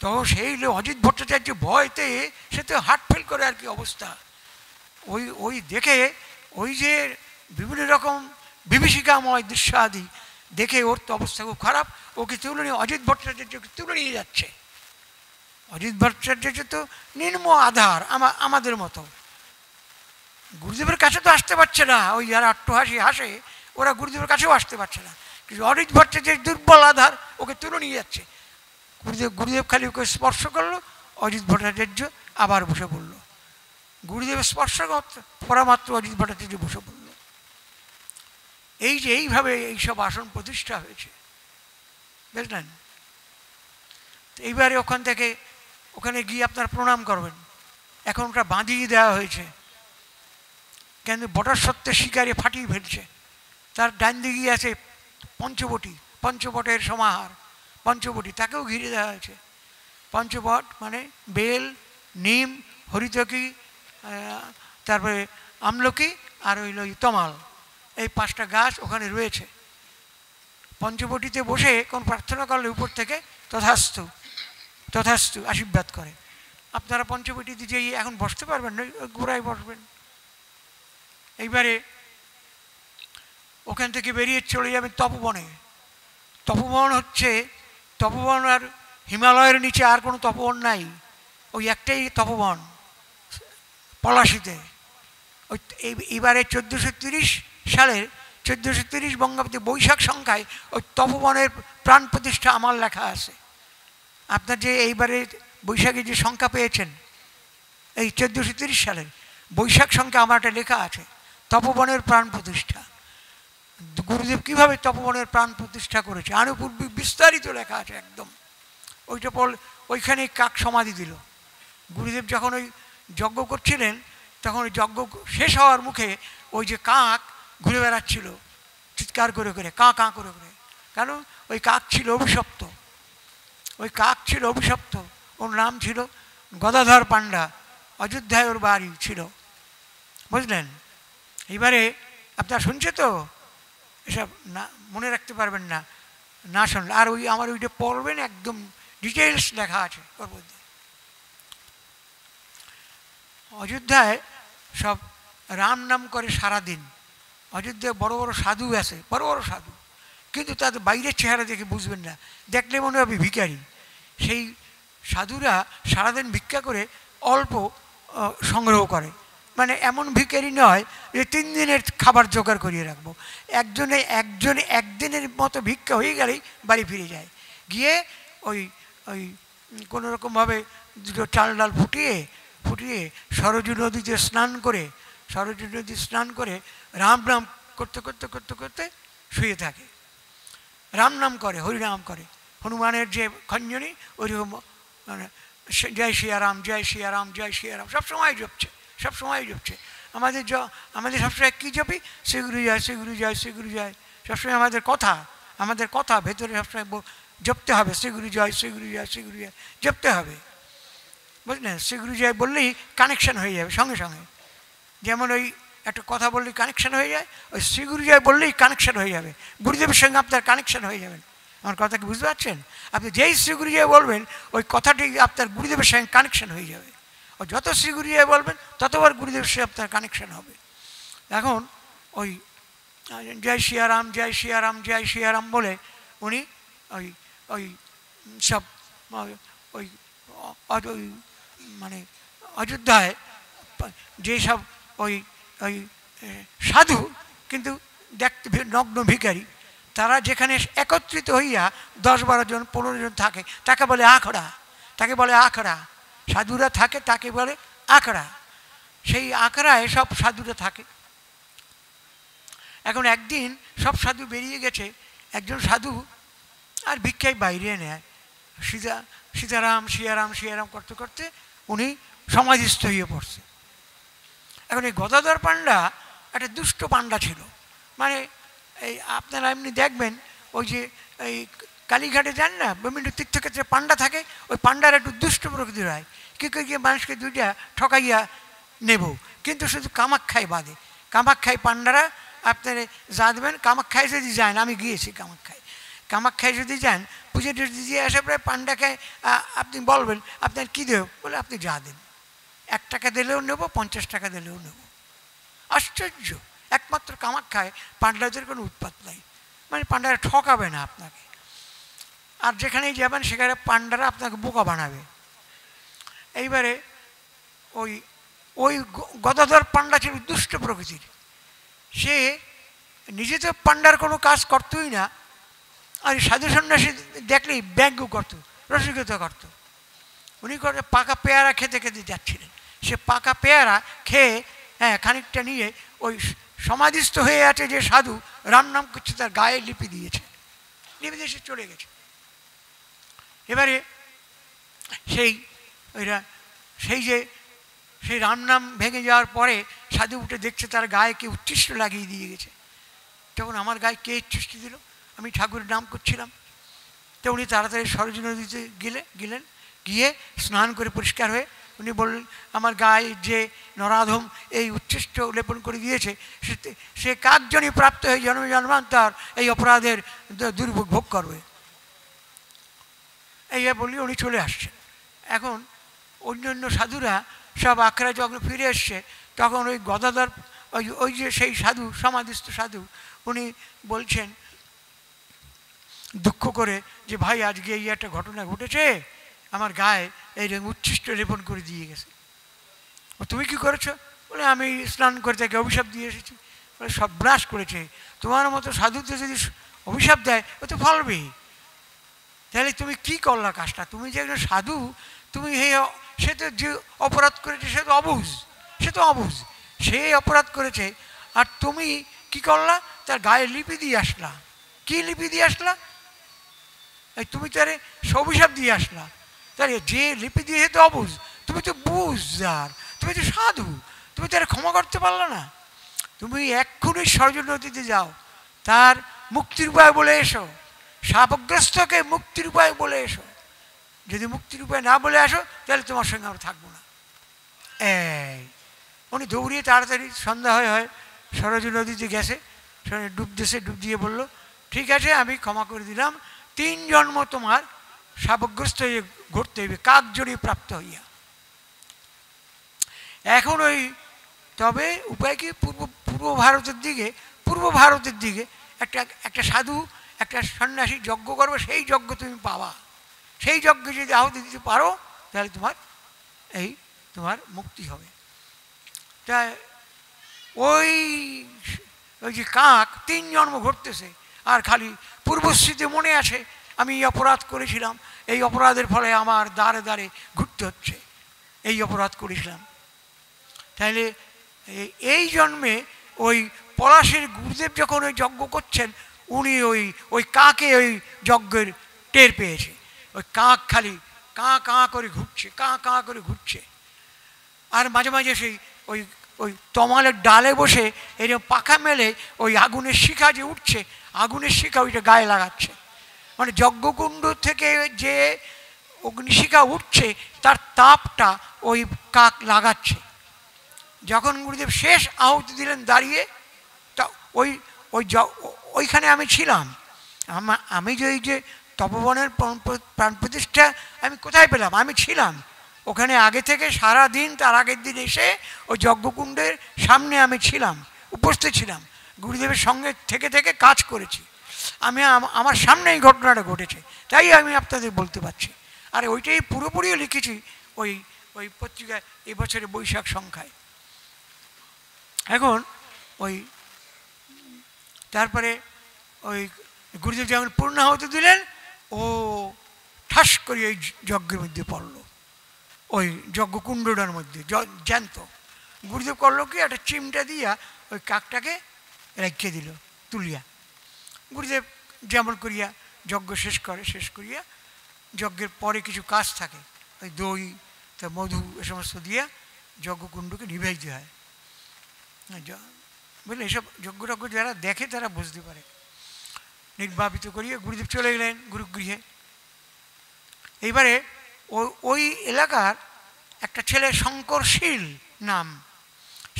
C: তো সেই অজিত ভট্টাচার্য ভয়তে সে তো হার্ট ফেল করে আর কি অবস্থা ওই ওই দেখে ওই যে বিভিন্ন রকম বিভীষিকাময় দৃশ্য আদি দেখে ওর তো অবস্থা খুব খারাপ ওকে তুলে নিয়ে অজিত ভট্টাচার্যকে তুলে নিয়ে যাচ্ছে অজিত ভট্টাচার্য তো নিম্ন আধার আমাদের মতো গুরুদেবের কাছে তো আসতে পারছে না ওই যারা আট্টহাসি হাসে ওরা গুরুদেবের কাছেও আসতে পারছে না কিন্তু অজিত ভট্টাচার্য দুর্বল আধার ওকে তুলে নিয়ে যাচ্ছে গুরুদেব গুরুদেব খালি ওকে স্পর্শ করলো অজিত ভট্টাচার্য আবার বসে পড়লো গুরুদেব স্পর্শ পরামাত্র অজিত ভট্টাচার্য বসে পড়ল এই যে এইভাবে এইসব আসন প্রতিষ্ঠা হয়েছে বুঝলেন এইবারে ওখান থেকে ওখানে গিয়ে আপনার প্রণাম করবেন এখন ওটা বাঁধিয়ে দেওয়া হয়েছে কিন্তু বটার সত্ত্বে শিকারে ফাটিয়ে ফেলছে তার ডান দিকে আছে পঞ্চবটি পঞ্চবটের সমাহার পঞ্চবটি তাকেও ঘিরে দেওয়া হয়েছে পঞ্চবট মানে বেল নিম হরিতকি তারপরে আমলকি আর ওই তমাল এই পাঁচটা গাছ ওখানে রয়েছে পঞ্চবটিতে বসে কোন প্রার্থনা করলে উপর থেকে তথাস্থ তথাস্তু আশীর্বাদ করে আপনারা পঞ্চবটিতে যেয়ে এখন বসতে পারবেন না গোড়ায় বসবেন এইবারে ওখান থেকে বেরিয়ে চলে যাবে তপবনে তপবন হচ্ছে তপবন আর হিমালয়ের নিচে আর কোনো তপবন নাই ওই একটাই তপবন পলাশিতে ওই এইবারে চোদ্দোশো তিরিশ সালের চোদ্দোশো তিরিশ বঙ্গাব্দে বৈশাখ সংখ্যায় ওই তপবনের প্রাণ প্রতিষ্ঠা আমার লেখা আছে আপনার যে এইবারে বৈশাখী যে সংখ্যা পেয়েছেন এই চোদ্দোশো তিরিশ সালের বৈশাখ সংখ্যা আমার একটা লেখা আছে তপবনের প্রাণ প্রতিষ্ঠা গুরুদেব কিভাবে তপবনের প্রাণ প্রতিষ্ঠা করেছে আনুপূর্বী বিস্তারিত লেখা আছে একদম ওইটা পর ওইখানেই কাক সমাধি দিল গুরুদেব যখন ওই যজ্ঞ করছিলেন তখন ওই যজ্ঞ শেষ হওয়ার মুখে ওই যে কাক ঘুরে বেড়াচ্ছিল চিৎকার করে করে কাঁ কাঁ করে করে কেন ওই কাক ছিল অভিশপ্ত ওই কাক ছিল অভিশপ্ত ওর নাম ছিল গদাধর পাণ্ডা অযোধ্যায় ওর বাড়ি ছিল বুঝলেন এবারে আপনারা শুনছে তো এসব না মনে রাখতে পারবেন না না শুনলে আর ওই আমার ওইটা পড়বেন একদম ডিটেলস লেখা আছে ওর মধ্যে অযোধ্যায় সব রাম নাম করে সারাদিন অযোধ্যায় বড় বড় সাধু আছে বড় বড় সাধু কিন্তু তার বাইরের চেহারা দেখে বুঝবেন না দেখলে মনে হবে ভিকারি সেই সাধুরা সারাদিন ভিক্ষা করে অল্প সংগ্রহ করে মানে এমন ভিকারি নয় যে তিন দিনের খাবার জোগাড় করিয়ে রাখবো একজনে একজন একদিনের মতো ভিক্ষা হয়ে গেলেই বাড়ি ফিরে যায় গিয়ে ওই ওই কোনোরকমভাবে দুটো চাল ডাল ফুটিয়ে ফুটিয়ে সরজু নদীতে স্নান করে সরজু নদী স্নান করে রাম রাম করতে করতে করতে করতে শুয়ে থাকে রাম নাম করে হরিনাম করে হনুমানের যে খঞ্জনি ওই রকম মানে জয় শিয়ারাম জয় শিয়ারাম জয় শিয়ারাম সবসময় জপছে সবসময় জপছে আমাদের জ আমাদের সবসময় কী জপি শ্রীগুরু জয় শ্রীগুরু জয় শ্রীগুরু জয় সবসময় আমাদের কথা আমাদের কথা ভেতরে সবসময় জপতে হবে শ্রীগুরু জয় শ্রীগুরু জয় শ্রীগুরু জয় জপতে হবে বুঝলেন শ্রীগুরু জয় বললেই কানেকশন হয়ে যাবে সঙ্গে সঙ্গে যেমন ওই একটা কথা বললেই কানেকশান হয়ে যায় ওই শ্রী যায় বললেই কানেকশান হয়ে যাবে গুরুদেবের সঙ্গে আপনার কানেকশান হয়ে যাবেন আমার কথা কি বুঝতে পারছেন আপনি যেই শ্রী যায় বলবেন ওই কথাটি আপনার গুরুদেবের সঙ্গে কানেকশান হয়ে যাবে ও যত শ্রী যায় বলবেন ততবার গুরুদেবের সঙ্গে আপনার কানেকশান হবে এখন ওই জয় শিয়ারাম জয় শিয়ারাম জয় শিয়ারাম বলে উনি ওই ওই সব ওই মানে অযোধ্যায় যেসব ওই ওই সাধু কিন্তু দেখতে নগ্ন ভিকারী তারা যেখানে একত্রিত হইয়া দশ বারো জন পনেরো জন থাকে তাকে বলে আখড়া তাকে বলে আখড়া সাধুরা থাকে তাকে বলে আখড়া সেই আখড়ায় সব সাধুরা থাকে এখন একদিন সব সাধু বেরিয়ে গেছে একজন সাধু আর ভিক্ষায় বাইরে নেয় সীতা সীতারাম শিয়ারাম শিয়ারাম করতে করতে উনি সমাধিস্থ হয়ে পড়ছে এখন এই গদাধর পাণ্ডা একটা দুষ্ট পাণ্ডা ছিল মানে এই আপনারা এমনি দেখবেন ওই যে এই কালীঘাটে যান না বিভিন্ন তীর্থক্ষেত্রে পাণ্ডা থাকে ওই পাণ্ডার একটু দুষ্ট প্রকৃতির হয় কী করে গিয়ে মানুষকে দুইটা ঠকাইয়া নেব কিন্তু শুধু কামাক্ষায় বাদে কামাক্ষায় পাণ্ডারা আপনারা যা দেবেন কামাক্ষায় যদি যান আমি গিয়েছি কামাক্ষায় কামাক্ষায় যদি যান পুজো টুজো দিয়ে আসে প্রায় পাণ্ডাকে আপনি বলবেন আপনার কী দেব বলে আপনি যা দেন এক টাকা দিলেও নেব পঞ্চাশ টাকা দিলেও নেব আশ্চর্য একমাত্র কামাক্ষায় পাণ্ডাদের কোনো উৎপাত নাই মানে পাণ্ডারা ঠকাবে না আপনাকে আর যেখানেই যাবেন সেখানে পাণ্ডারা আপনাকে বোকা বানাবে এইবারে ওই ওই গদাধর পাণ্ডা ছিল দুষ্ট প্রকৃতির সে নিজে তো পাণ্ডার কোনো কাজ করতই না আর সাধু সন্ন্যাসী দেখলেই ব্যাঙ্গ করত রসিকতা করত উনি করে পাকা পেয়ারা খেতে খেতে যাচ্ছিলেন সে পাকা পেয়ারা খেয়ে হ্যাঁ খানিকটা নিয়ে ওই সমাধিস্থ হয়ে আছে যে সাধু রাম নাম করছে তার গায়ে লিপি দিয়েছে লিপি দিয়ে সে চলে গেছে এবারে সেই ওইরা সেই যে সেই রাম নাম ভেঙে যাওয়ার পরে সাধু উঠে দেখছে তার গায়ে কে উচ্ছিষ্ট লাগিয়ে দিয়ে গেছে তখন আমার গায়ে কে উচ্ছিষ্ট দিল আমি ঠাকুরের নাম করছিলাম তো উনি তাড়াতাড়ি সরজ নদীতে গেলে গেলেন গিয়ে স্নান করে পরিষ্কার হয়ে উনি বললেন আমার গায়ে যে নরাধম এই উচ্ছিষ্ট লেপন করে দিয়েছে সে কাকজনই প্রাপ্ত হয়ে জন্ম জন্মান্তর এই অপরাধের দুর্ভোগ ভোগ করবে এই বলি উনি চলে আসছেন এখন অন্য অন্য সাধুরা সব আখড়া যখন ফিরে এসছে তখন ওই গদাধর ওই ওই যে সেই সাধু সমাধিস্থ সাধু উনি বলছেন দুঃখ করে যে ভাই আজকে এই একটা ঘটনা ঘটেছে আমার গায়ে এই এইরকম উচ্ছিষ্ট লেপন করে দিয়ে গেছে ও তুমি কি করেছো বলে আমি স্নান করে তাকে অভিশাপ দিয়ে এসেছি বলে সব ব্রাশ করেছে তোমার মতো সাধুতে যদি অভিশাপ দেয় ও তো ফলবে তাহলে তুমি কি করলা কাজটা তুমি যে একজন সাধু তুমি হে সে তো যে অপরাধ করেছে সে তো অবুজ সে তো অবুজ সে অপরাধ করেছে আর তুমি কি করলা তার গায়ে লিপি দিয়ে আসলা কি লিপি দিয়ে আসলা তুমি তারে সবিসাপ দিয়ে আসলা তাহলে যে লিপি দিয়ে তো অবুজ তুমি তো বুঝ যার তুমি তো সাধু তুমি তো আর ক্ষমা করতে পারলো না তুমি এক্ষুনি সর্জন নদীতে যাও তার মুক্তির উপায় বলে এসো শাপগ্রস্তকে মুক্তির উপায় বলে এসো যদি মুক্তির উপায় না বলে আসো তাহলে তোমার সঙ্গে আমরা থাকবো না এই উনি দৌড়িয়ে তাড়াতাড়ি সন্ধ্যা হয় হয় সরজু নদীতে গেছে ডুব দেশে ডুব দিয়ে বলল ঠিক আছে আমি ক্ষমা করে দিলাম তিন জন্ম তোমার সাবগ্রস্ত হয়ে ঘুরতে হইবে কাক জড়িয়ে প্রাপ্ত হইয়া এখন ওই তবে উপায় কি পূর্ব পূর্ব ভারতের দিকে পূর্ব ভারতের দিকে একটা একটা সাধু একটা সন্ন্যাসী যজ্ঞ করবে সেই যজ্ঞ তুমি পাওয়া সেই যজ্ঞ যদি আহতি দিতে পারো তাহলে তোমার এই তোমার মুক্তি হবে তা ওই ওই যে কাক তিন জন্ম ঘটতেছে আর খালি পূর্বশ্রীতে মনে আছে আমি এই অপরাধ করেছিলাম এই অপরাধের ফলে আমার দ্বারে দ্বারে ঘুরতে হচ্ছে এই অপরাধ করেছিলাম তাহলে এই জন্মে ওই পলাশের গুরুদেব যখন ওই যজ্ঞ করছেন উনি ওই ওই কাকে ওই যজ্ঞের টের পেয়েছে ওই কাক খালি কাঁ কাঁ করে ঘুরছে কাঁ কাঁ করে ঘুরছে আর মাঝে মাঝে সেই ওই ওই তমালের ডালে বসে এরকম পাখা মেলে ওই আগুনের শিখা যে উঠছে আগুনের শিখা ওইটা গায়ে লাগাচ্ছে মানে যজ্ঞকুণ্ড থেকে যে অগ্নিশিখা উঠছে তার তাপটা ওই কাক লাগাচ্ছে যখন গুরুদেব শেষ আহুতি দিলেন দাঁড়িয়ে তা ওই ওই ওইখানে আমি ছিলাম আমা আমি যে ওই যে তপবনের প্রাণ প্রতিষ্ঠা আমি কোথায় পেলাম আমি ছিলাম ওখানে আগে থেকে সারা দিন তার আগের দিন এসে ওই যজ্ঞকুণ্ডের সামনে আমি ছিলাম উপস্থিত ছিলাম গুরুদেবের সঙ্গে থেকে থেকে কাজ করেছি আমি আমার সামনে এই ঘটনাটা ঘটেছে তাই আমি আপনাদের বলতে পারছি আর ওইটাই পুরোপুরিও লিখেছি ওই ওই পত্রিকায় এবছরে বৈশাখ সংখ্যায় এখন ওই তারপরে ওই গুরুদেব যেমন হতে দিলেন ও ঠাস করে ওই যজ্ঞের মধ্যে পড়ল ওই যজ্ঞকুণ্ডটার মধ্যে জ্যান্ত গুরুদেব করলো কি একটা চিমটা দিয়া ওই কাকটাকে রেখে দিল তুলিয়া গুরুদেব যেমন করিয়া যজ্ঞ শেষ করে শেষ করিয়া যজ্ঞের পরে কিছু কাজ থাকে ওই দই তা মধু এ সমস্ত দিয়া যজ্ঞকুণ্ডকে নিভাইতে হয় বুঝলেন এসব টজ্ঞ যারা দেখে তারা বুঝতে পারে নির্বাপিত করিয়ে গুরুদেব চলে গেলেন গুরুগৃহে এইবারে ওই এলাকার একটা ছেলে শঙ্করশীল নাম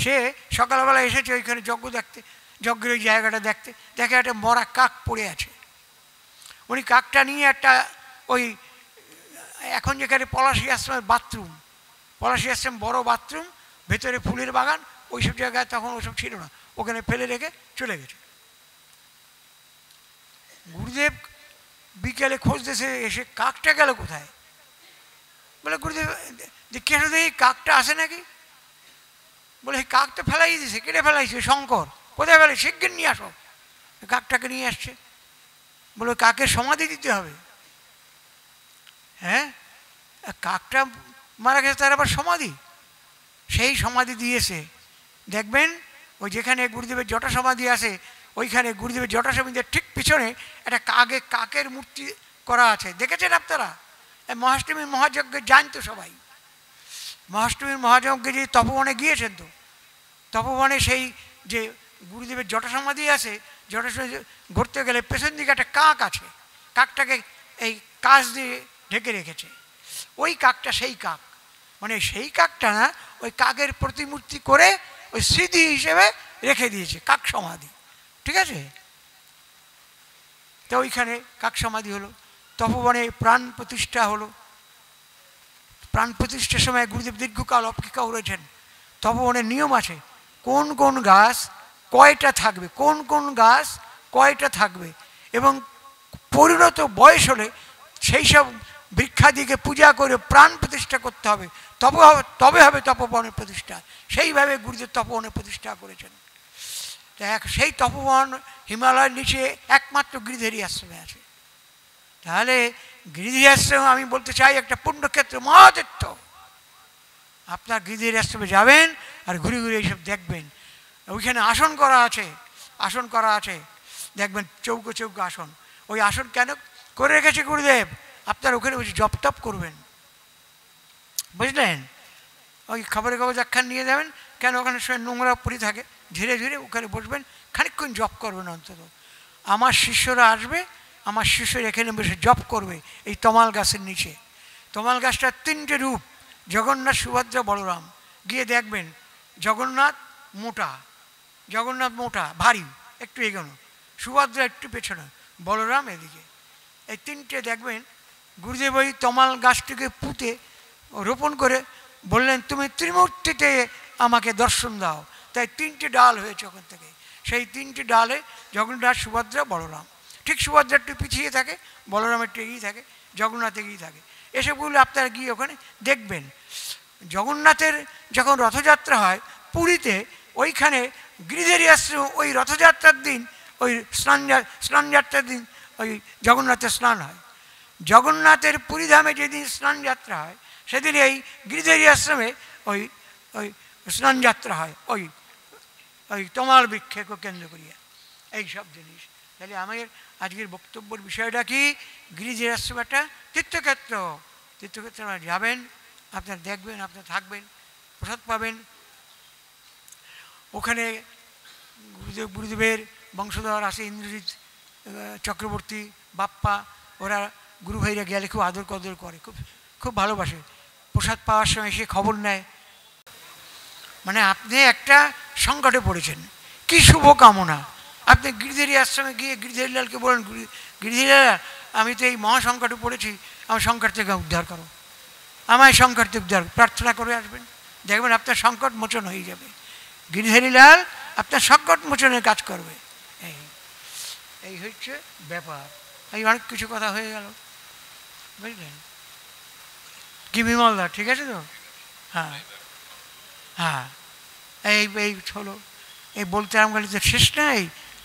C: সে সকালবেলা এসেছে ওইখানে যজ্ঞ দেখতে যজ্ঞের জায়গাটা দেখতে দেখে একটা মরা কাক পড়ে আছে উনি কাকটা নিয়ে একটা ওই এখন যেখানে পলাশী আশ্রমের বাথরুম পলাশী আশ্রম বড় বাথরুম ভেতরে ফুলের বাগান ওইসব জায়গায় তখন ওইসব ছিল না ওখানে ফেলে রেখে চলে গেছে গুরুদেব বিকেলে খোঁজতেছে এসে কাকটা গেল কোথায় বলে গুরুদেব কেটে দেখি কাকটা আসে নাকি বলে কাকটা ফেলাই দিছে কেটে ফেলাইছে শঙ্কর কোথায় গেলে শিগগির নিয়ে আসো কাকটাকে নিয়ে আসছে বলো কাকে সমাধি দিতে হবে হ্যাঁ কাকটা মারা গেছে তার আবার সমাধি সেই সমাধি দিয়েছে দেখবেন ওই যেখানে গুরুদেবের জটা সমাধি আছে ওইখানে গুরুদেবের জটা সমাধি ঠিক পিছনে একটা কাকে কাকের মূর্তি করা আছে দেখেছেন আপনারা মহাষ্টমীর মহাযজ্ঞে যান তো সবাই মহাষ্টমীর মহাযজ্ঞে যে তপবনে গিয়েছেন তো তপবনে সেই যে গুরুদেবের জটা সমাধি আছে সমাধি ঘুরতে গেলে পেছন দিকে একটা কাক আছে কাকটাকে এই কাজ দিয়ে ঢেকে রেখেছে ওই কাকটা সেই কাক মানে সেই কাকটা না ওই কাকের প্রতিমূর্তি করে ওই স্মৃতি হিসেবে রেখে দিয়েছে কাক সমাধি ঠিক আছে তো ওইখানে কাক সমাধি হলো তপবনে প্রাণ প্রতিষ্ঠা হলো প্রাণ প্রতিষ্ঠার সময় গুরুদেব দীর্ঘকাল অপেক্ষাও রয়েছেন তপবনের নিয়ম আছে কোন কোন গাছ কয়টা থাকবে কোন কোন গাছ কয়টা থাকবে এবং পরিণত বয়স হলে সেই সব বৃক্ষাদিকে পূজা করে প্রাণ প্রতিষ্ঠা করতে হবে তবে হবে তবে হবে তপবনের প্রতিষ্ঠা সেইভাবে গুরুদেব তপবনের প্রতিষ্ঠা করেছেন এক সেই তপবন হিমালয়ের নিচে একমাত্র গিরিধারী আশ্রমে আছে তাহলে গিরিধারী আশ্রম আমি বলতে চাই একটা পুণ্যক্ষেত্র মহাতীর্থ আপনার গিরিধারী আশ্রমে যাবেন আর ঘুরে ঘুরে এইসব দেখবেন ওইখানে আসন করা আছে আসন করা আছে দেখবেন চৌকো চৌকো আসন ওই আসন কেন করে রেখেছে গুরুদেব আপনার ওখানে ওই জপ টপ করবেন বুঝলেন ওই খবরের কাগজ যাক্ষান নিয়ে যাবেন কেন ওখানে সবাই নোংরা পরি থাকে ধীরে ধীরে ওখানে বসবেন খানিক্ষণ জপ করবেন অন্তত আমার শিষ্যরা আসবে আমার শিষ্যরা এখানে বসে জপ করবে এই তমাল গাছের নিচে তমাল গাছটার তিনটে রূপ জগন্নাথ সুভদ্রা বলরাম গিয়ে দেখবেন জগন্নাথ মোটা জগন্নাথ মোটা ভারী একটু এগোনো সুভদ্রা একটু পেছনে বলরাম এদিকে এই তিনটে দেখবেন গুরুদেব ওই তমাল গাছটিকে পুঁতে রোপণ করে বললেন তুমি ত্রিমূর্তিতে আমাকে দর্শন দাও তাই তিনটে ডাল হয়েছে ওখান থেকে সেই তিনটি ডালে জগন্নাথ সুভদ্রা বলরাম ঠিক সুভদ্রা একটু পিছিয়ে থাকে বলরাম একটু এগিয়ে থাকে জগন্নাথ এগিয়ে থাকে এসবগুলো আপনারা গিয়ে ওখানে দেখবেন জগন্নাথের যখন রথযাত্রা হয় পুরীতে ওইখানে গিরিধারী আশ্রম ওই রথযাত্রার দিন ওই স্নান স্নানযাত্রার দিন ওই জগন্নাথের স্নান হয় জগন্নাথের পুরীধামে যেদিন স্নানযাত্রা হয় সেদিন এই গিরিধারী আশ্রমে ওই ওই স্নানযাত্রা হয় ওই ওই তোমার বৃক্ষকে কেন্দ্র করিয়া এইসব জিনিস তাহলে আমাদের আজকের বক্তব্যের বিষয়টা কি গিরিজের আশ্রম একটা তীর্থক্ষেত্র তীর্থক্ষেত্রে আপনারা যাবেন আপনারা দেখবেন আপনারা থাকবেন প্রসাদ পাবেন ওখানে গুরুদেবের বংশধর আসে ইন্দ্রজিৎ চক্রবর্তী বাপ্পা ওরা গুরুভাইরা গেলে খুব আদর কদর করে খুব খুব ভালোবাসে প্রসাদ পাওয়ার সময় সে খবর নেয় মানে আপনি একটা সংকটে পড়েছেন কি শুভ কামনা আপনি গিরিধারী আশ্রমে গিয়ে গিরিধারীলালকে বলেন গিরিধারীলাল আমি তো এই মহাসংকটে পড়েছি আমার সংকট থেকে উদ্ধার করো আমায় সংকট থেকে উদ্ধার প্রার্থনা করে আসবেন দেখবেন আপনার সংকট মোচন হয়ে যাবে গিরিধারীলাল আপনার সংকট মোচনের কাজ করবে এই এই হচ্ছে ব্যাপার এই অনেক কিছু কথা হয়ে গেল বুঝলেন কি বিমলদা ঠিক আছে তো হ্যাঁ হ্যাঁ এই এই হলো এই বলতে আমার তো শেষ নাই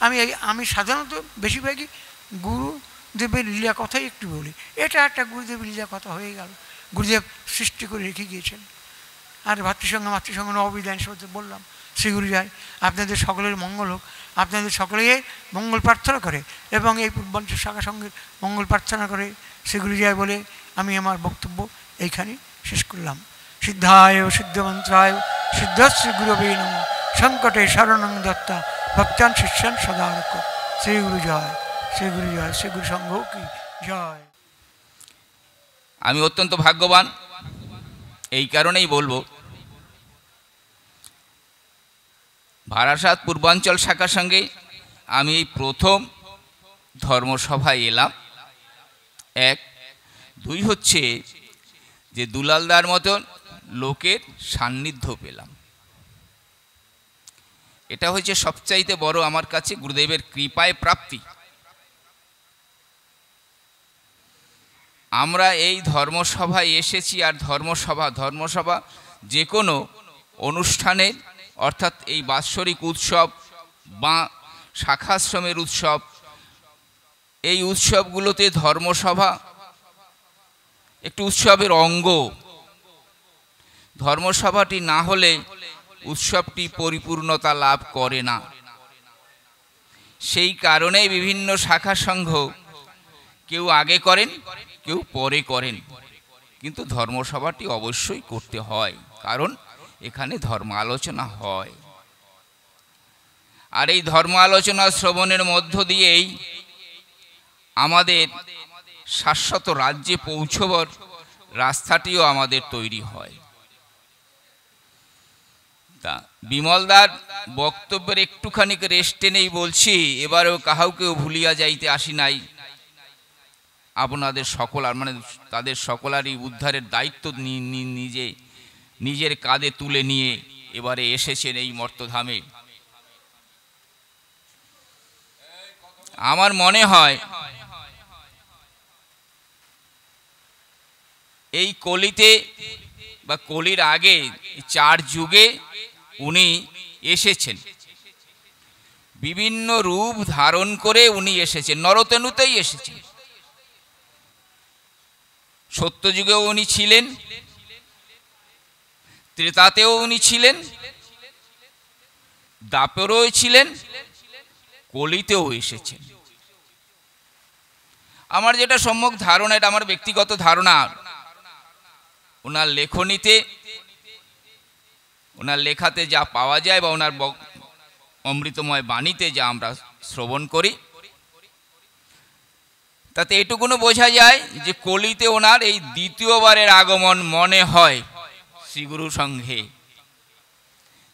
C: আমি এই আমি সাধারণত বেশিরভাগই গুরুদেবের লীলা কথাই একটু বলি এটা একটা গুরুদেবের লীলা কথা হয়ে গেল গুরুদেব সৃষ্টি করে রেখে গিয়েছেন আর ভাতৃসঙ্গে মাতৃসঙ্গে নবিধান সব বললাম শ্রী গুরু যায় আপনাদের সকলের মঙ্গল হোক আপনাদের সকলেই মঙ্গল প্রার্থনা করে এবং এই পূর্বাঞ্চল শাখা সঙ্গে মঙ্গল প্রার্থনা করে শ্রী গুরু যায় বলে আমি আমার বক্তব্য এইখানে শেষ করলাম সিদ্ধায় সিদ্ধ শ্রী গুরুবী নম সংকটে শরণং দত্তা ভক্তান শিষ্যান সদা রক্ষ শ্রী গুরু জয় শ্রী গুরু জয় শ্রী গুরু সংঘ কি জয়
A: আমি অত্যন্ত ভাগ্যবান এই কারণেই বলবো ভারাসাত পূর্বাঞ্চল শাখার সঙ্গে আমি এই প্রথম ধর্মসভায় এলাম এক দুই হচ্ছে যে দুলালদার মতন লোকের সান্নিধ্য পেলাম এটা হচ্ছে সবচাইতে বড় আমার কাছে গুরুদেবের কৃপায় প্রাপ্তি আমরা এই ধর্মসভায় এসেছি আর ধর্মসভা ধর্মসভা যে কোনো অনুষ্ঠানের অর্থাৎ এই বাৎসরিক উৎসব বা শাখাশ্রমের উৎসব এই উৎসবগুলোতে ধর্মসভা একটি উৎসবের অঙ্গ ধর্মসভাটি না হলে উৎসবটি পরিপূর্ণতা লাভ করে না সেই কারণে বিভিন্ন শাখা সংঘ কেউ আগে করেন কেউ পরে করেন কিন্তু ধর্মসভাটি অবশ্যই করতে হয় কারণ এখানে ধর্ম আলোচনা হয় আর এই ধর্ম আলোচনা শ্রবণের মধ্য দিয়েই আমাদের শাশ্বত রাজ্যে পৌঁছবার রাস্তাটিও আমাদের তৈরি হয় তা বিমলদার বক্তব্যের একটুখানি রেস্টে নেই বলছি এবারেও কাহাকেও ভুলিয়া যাইতে আসি নাই আপনাদের সকল আর মানে তাদের সকলারই উদ্ধারের দায়িত্ব নিজে নিজের কাঁধে তুলে নিয়ে এবারে এসেছেন এই মর্তধামে আমার মনে হয় এই কলিতে বা কলির আগে চার যুগে উনি এসেছেন বিভিন্ন রূপ ধারণ করে উনি এসেছেন নরতেনুতেই এসেছেন সত্যযুগেও উনি ছিলেন ত্রেতাতেও উনি ছিলেন দাপেরও ছিলেন কলিতেও এসেছেন আমার যেটা সম্যক ধারণা এটা আমার ব্যক্তিগত ধারণা ওনার লেখনীতে ওনার লেখাতে যা পাওয়া যায় বা ওনার অমৃতময় বাণীতে যা আমরা শ্রবণ করি তাতে এটুকুনো বোঝা যায় যে কলিতে ওনার এই দ্বিতীয়বারের আগমন মনে হয় শ্রীগুরু সঙ্ঘে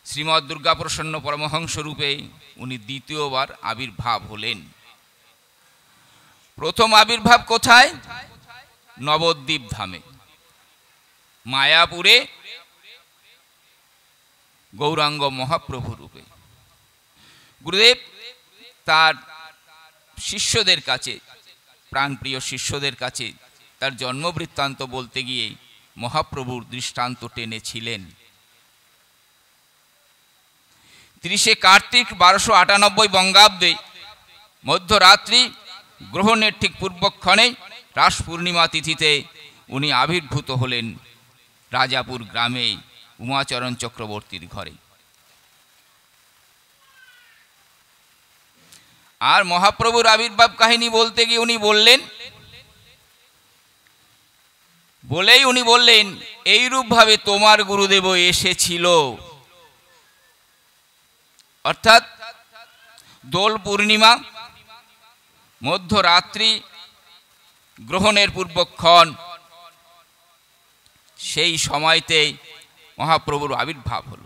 A: শ্রীমৎ দুর্গাপ্রসন্ন পরমহংসরূপে উনি দ্বিতীয়বার আবির্ভাব হলেন প্রথম আবির্ভাব কোথায় নবদ্বীপ ধামে মায়াপুরে গৌরাঙ্গ মহাপ্রভু রূপে গুরুদেব তার শিষ্যদের কাছে প্রাণপ্রিয় শিষ্যদের কাছে তার জন্মবৃত্তান্ত বলতে গিয়ে মহাপ্রভুর দৃষ্টান্ত টেনেছিলেন তিরিশে কার্তিক বারোশো আটানব্বই বঙ্গাব্দে মধ্যরাত্রি গ্রহণের ঠিক পূর্বক্ষণে রাস পূর্ণিমা তিথিতে উনি আবির্ভূত হলেন রাজাপুর গ্রামে উমাচরণ চক্রবর্তীর ঘরে আর মহাপ্রভুর আবির্ভাব কাহিনী বলতে গিয়ে উনি বললেন বলেই উনি বললেন এইরূপভাবে তোমার গুরুদেব এসেছিল অর্থাৎ দোল পূর্ণিমা মধ্যরাত্রি গ্রহণের পূর্বক্ষণ সেই সময়তেই মহাপ্রভুর আবির্ভাব হল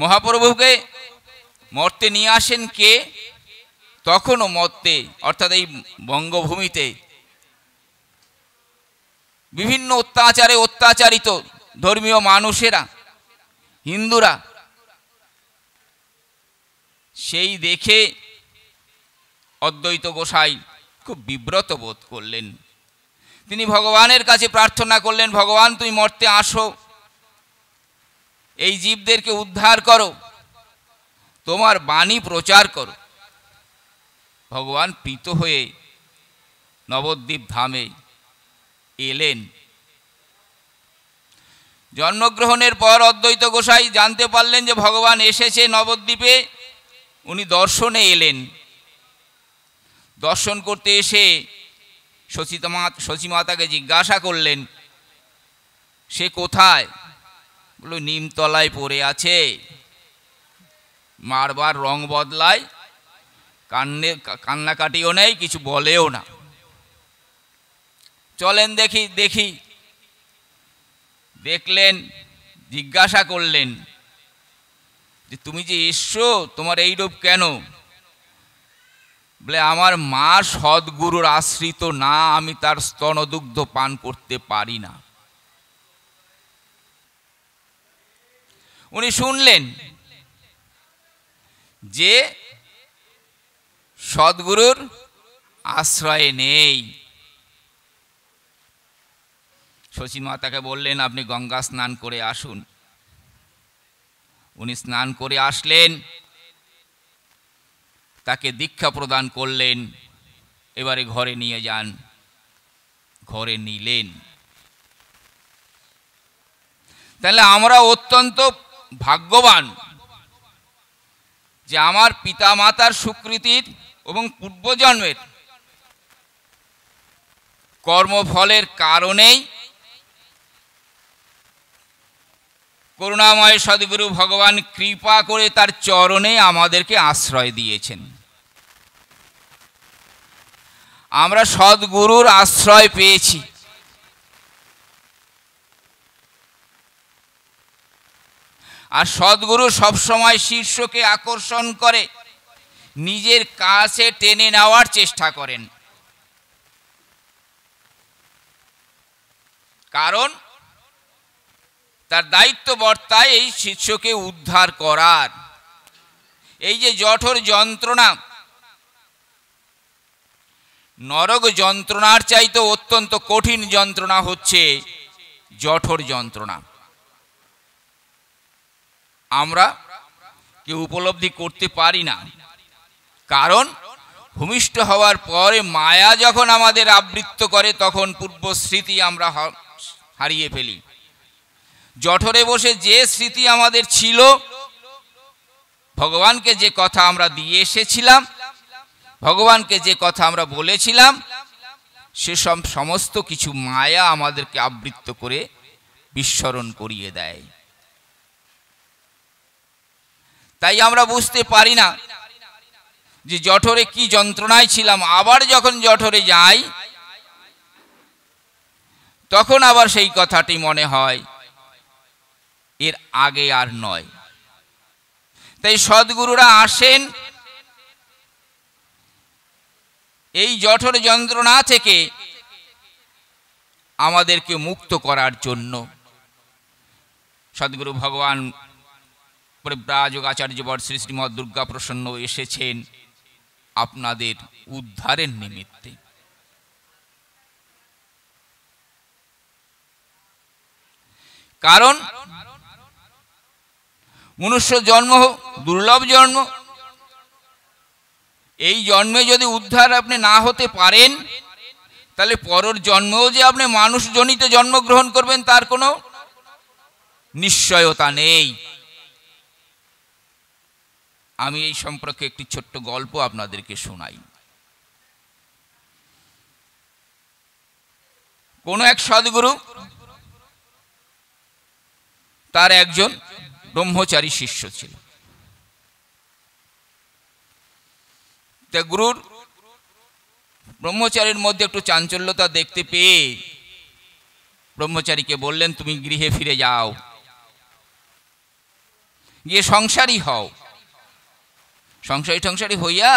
A: মহাপ্রভুকে মর্তে নিয়ে আসেন কে তখনও মর্তে অর্থাৎ এই বঙ্গভূমিতে বিভিন্ন অত্যাচারে অত্যাচারিত ধর্মীয় মানুষেরা হিন্দুরা সেই দেখে অদ্বৈত গোসাই খুব বিব্রত বোধ করলেন তিনি ভগবানের কাছে প্রার্থনা করলেন ভগবান তুমি মর্তে আসো এই জীবদেরকে উদ্ধার করো তোমার বাণী প্রচার করো ভগবান প্রীত হয়ে নবদ্বীপ ধামে এলেন জন্মগ্রহণের পর অদ্বৈত গোসাই জানতে পারলেন যে ভগবান এসেছে নবদ্বীপে উনি দর্শনে এলেন দর্শন করতে এসে শচীতমা শচীমাতাকে জিজ্ঞাসা করলেন সে কোথায় বললো নিমতলায় পড়ে আছে মারবার রং বদলায় কান্নে কান্নাকাটিও নেই কিছু বলেও না চলেন দেখি দেখি দেখলেন জিজ্ঞাসা করলেন যে তুমি যে এসছো তোমার এই রূপ কেন বলে আমার মা সদ্গুরুর আশ্রিত না আমি তার স্তনদুগ্ধ পান করতে পারি না উনি শুনলেন যে সদ্গুরুর আশ্রয় নেই তাকে বললেন আপনি গঙ্গা স্নান করে আসুন উনি স্নান করে আসলেন তাকে দীক্ষা প্রদান করলেন এবারে ঘরে নিয়ে যান ঘরে নিলেন তাহলে আমরা অত্যন্ত ভাগ্যবান যে আমার পিতা মাতার স্বীকৃতির এবং পূর্বজন্মের কর্মফলের কারণেই করুণাময় সদ্গুরু ভগবান কৃপা করে তার চরণে আমাদেরকে আশ্রয় দিয়েছেন আমরা সদগুরুর আশ্রয় পেয়েছি আর সদ্গুরু সবসময় শীর্ষকে আকর্ষণ করে নিজের কাছে টেনে নেওয়ার চেষ্টা করেন কারণ তার দায়িত্ব বর্তায় এই শিষ্যকে উদ্ধার করার এই যে জঠর যন্ত্রণা নরক যন্ত্রণার চাইতে অত্যন্ত কঠিন যন্ত্রণা হচ্ছে জঠর যন্ত্রণা আমরা কে উপলব্ধি করতে পারি না কারণ ভূমিষ্ঠ হওয়ার পরে মায়া যখন আমাদের আবৃত্ত করে তখন পূর্ব স্মৃতি আমরা হারিয়ে ফেলি জঠরে বসে যে স্মৃতি আমাদের ছিল ভগবানকে যে কথা আমরা দিয়ে এসেছিলাম ভগবানকে যে কথা আমরা বলেছিলাম সেসব সমস্ত কিছু মায়া আমাদেরকে আবৃত্ত করে বিস্মরণ করিয়ে দেয় তাই আমরা বুঝতে পারি না যে জঠরে কি যন্ত্রণায় ছিলাম আবার যখন জঠরে যাই তখন আবার সেই কথাটি মনে হয় এর আগে আর নয় তাই সদ্গুরুরা আসেন এই জঠর যন্ত্রণা থেকে আমাদেরকে মুক্ত করার জন্য সদ্গুরু ভগবান আচার্য বর শ্রী শ্রীমৎ দুর্গা প্রসন্ন এসেছেন আপনাদের উদ্ধারের নিমিত্তে কারণ মনুষ্য জন্ম দুর্লভ জন্ম এই জন্মে যদি উদ্ধার আপনি না হতে পারেন তাহলে পরের জন্মেও যে আপনি মানুষ জনিতে জন্মগ্রহণ করবেন তার কোনো নিশ্চয়তা নেই আমি এই সম্পর্কে একটি ছোট্ট গল্প আপনাদেরকে শোনাই কোনো এক সদ্গুরু তার একজন ব্রহ্মচারী শিষ্য ছিল গুরুর ব্রহ্মচারীর মধ্যে একটু চাঞ্চল্যতা দেখতে পেয়ে ব্রহ্মচারীকে বললেন তুমি গৃহে ফিরে যাও গিয়ে সংসারী হও সংসারী টংসারী হইয়া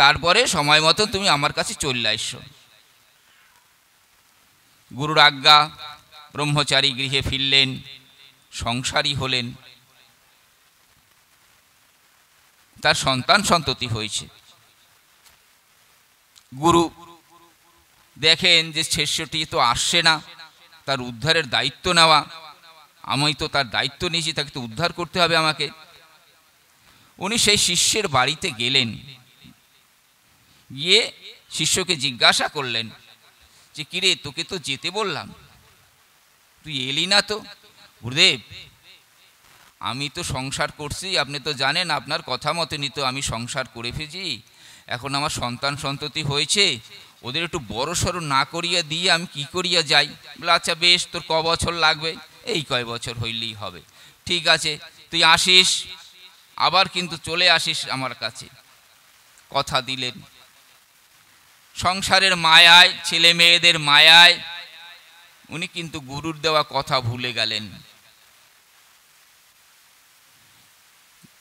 A: তারপরে সময় মতো তুমি আমার কাছে চলে আসো গুরুর আজ্ঞা ব্রহ্মচারী গৃহে ফিরলেন সংসারী হলেন তার সন্তান সন্ততি হয়েছে গুরু দেখেন যে শেষ্যটি তো আসছে না তার উদ্ধারের দায়িত্ব নেওয়া আমি তো তার দায়িত্ব নিয়েছি তাকে তো উদ্ধার করতে হবে আমাকে উনি সেই শিষ্যের বাড়িতে গেলেন গিয়ে শিষ্যকে জিজ্ঞাসা করলেন যে কিরে তোকে তো যেতে বললাম তুই এলি না তো গুরুদেব আমি তো সংসার করছি আপনি তো জানেন আপনার কথা মতেনি তো আমি সংসার করে ফেছি এখন আমার সন্তান সন্ততি হয়েছে ওদের একটু বড় না করিয়া দিয়ে আমি কি করিয়া যাই বলে আচ্ছা বেশ তোর ক বছর লাগবে এই কয় বছর হইলেই হবে ঠিক আছে তুই আসিস আবার কিন্তু চলে আসিস আমার কাছে কথা দিলেন সংসারের মায়ায় ছেলে মেয়েদের মায়ায় উনি কিন্তু গুরুর দেওয়া কথা ভুলে গেলেন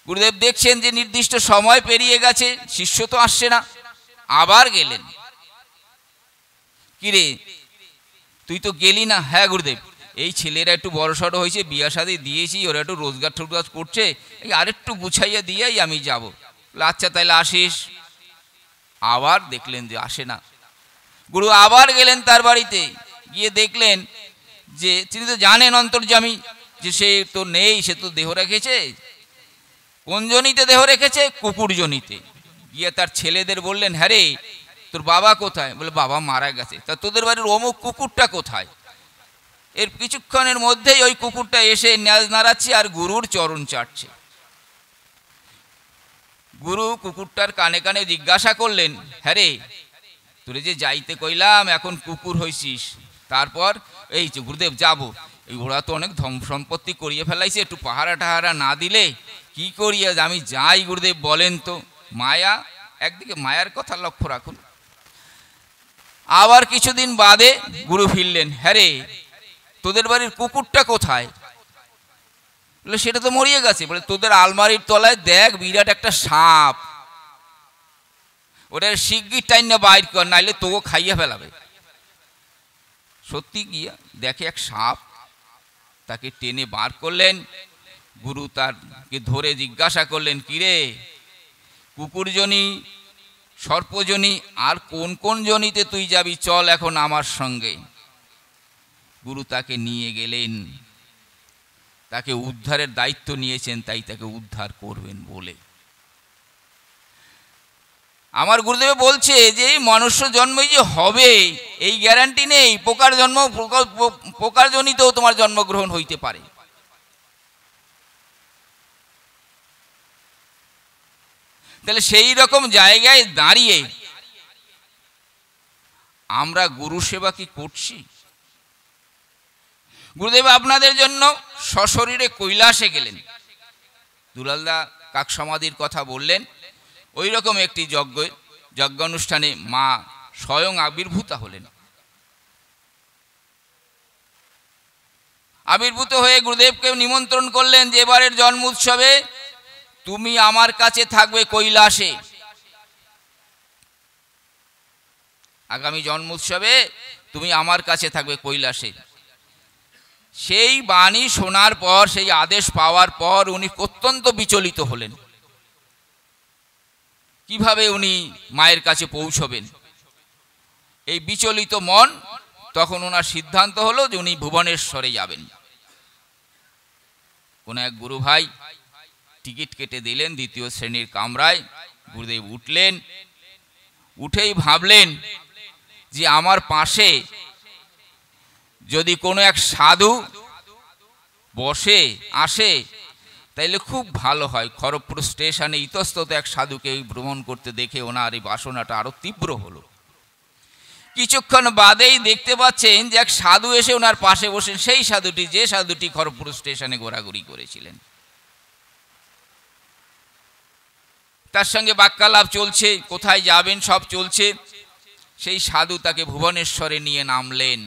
A: গুরুদেব দেখছেন যে নির্দিষ্ট সময় পেরিয়ে গেছে শিষ্য তো আসছে না আবার গেলেন কিরে তুই তো গেলি না হ্যাঁ গুরুদেব এই ছেলেরা একটু বড় সড়ো হয়েছে বিয়া সাদে দিয়েছি ওরা একটু রোজগার টোজগার করছে এই আরেকটু গুছাইয়া দিয়েই আমি যাব আচ্ছা তাহলে আসিস আবার দেখলেন যে আসে না গুরু আবার গেলেন তার বাড়িতে গিয়ে দেখলেন যে তিনি তো জানেন অন্তর্জামী যে সে তো নেই সে তো দেহ রেখেছে কোন জনিতে দেহ রেখেছে কুকুর জনিতে গিয়ে তার ছেলেদের বললেন হ্যারে তোর বাবা কোথায় বলে বাবা মারা গেছে তা তোদের বাড়ির অমুক কুকুরটা কোথায় এর কিছুক্ষণের মধ্যেই ওই কুকুরটা এসে ন্যাজ নাড়াচ্ছে আর গুরুর চরণ চাটছে গুরু কুকুরটার কানে কানে জিজ্ঞাসা করলেন হ্যারে তোরে যে যাইতে কইলাম এখন কুকুর হইছিস তারপর এই যে গুরুদেব যাবো ওরা তো অনেক ধন সম্পত্তি করিয়ে ফেলাইছে একটু পাহারা টাহারা না দিলে কি করি আজ আমি যাই গুরুদেব বলেন তো মায়া একদিকে মায়ার কথা লক্ষ্য রাখুন আবার কিছুদিন বাদে গুরু ফিরলেন হ্যারে তোদের বাড়ির কুকুরটা কোথায় সেটা তো মরিয়ে গেছে বলে তোদের আলমারির তলায় দেখ বিরাট একটা সাপ ওটার শিগগির টাইম না বাইর কর নাইলে তোকে খাইয়া ফেলাবে সত্যি গিয়া দেখে এক সাপ তাকে টেনে বার করলেন গুরু তারকে ধরে জিজ্ঞাসা করলেন কিরে কুকুরজনী সর্পজনী আর কোন কোন জনিতে তুই যাবি চল এখন আমার সঙ্গে গুরু তাকে নিয়ে গেলেন তাকে উদ্ধারের দায়িত্ব নিয়েছেন তাই তাকে উদ্ধার করবেন বলে আমার গুরুদেব বলছে যে মনুষ্য জন্মই যে হবে এই গ্যারান্টি নেই পোকার জন্ম পোকার জনিতেও তোমার জন্মগ্রহণ হইতে পারে তাহলে সেই রকম জায়গায় দাঁড়িয়ে আমরা গুরু সেবা কি করছি গুরুদেব আপনাদের জন্য সশরীরে কৈলাসে গেলেন দুলালদা কাক সমাধির কথা বললেন ওই রকম একটি যজ্ঞ যজ্ঞ অনুষ্ঠানে মা স্বয়ং আবির্ভূতা হলেন আবির্ভূত হয়ে গুরুদেবকে নিমন্ত্রণ করলেন যে এবারের জন্ম উৎসবে তুমি আমার কাছে থাকবে কৈলাসে আগামী জন্ম উৎসবে তুমি আমার কাছে থাকবে কৈলাসে সেই বাণী শোনার পর সেই আদেশ পাওয়ার পর উনি অত্যন্ত বিচলিত হলেন কিভাবে উনি মায়ের কাছে পৌঁছবেন এই বিচলিত মন তখন ওনার সিদ্ধান্ত হলো যে উনি ভুবনেশ্বরে যাবেন কোন এক গুরু ভাই টিকিট কেটে দিলেন দ্বিতীয় শ্রেণীর কামরায় গুরুদেব উঠলেন উঠেই ভাবলেন যে আমার পাশে যদি কোনো এক সাধু বসে আসে তাইলে খুব ভালো হয় খড়গপুর স্টেশনে ইতস্তত এক সাধুকে ভ্রমণ করতে দেখে ওনার এই বাসনাটা আরও তীব্র হলো কিছুক্ষণ বাদেই দেখতে পাচ্ছেন যে এক সাধু এসে ওনার পাশে বসেন সেই সাধুটি যে সাধুটি খড়গপুর স্টেশনে ঘোরাঘুরি করেছিলেন তার সঙ্গে বাক্যালাপ চলছে কোথায় যাবেন সব চলছে সেই সাধু তাকে ভুবনেশ্বরে নিয়ে নামলেন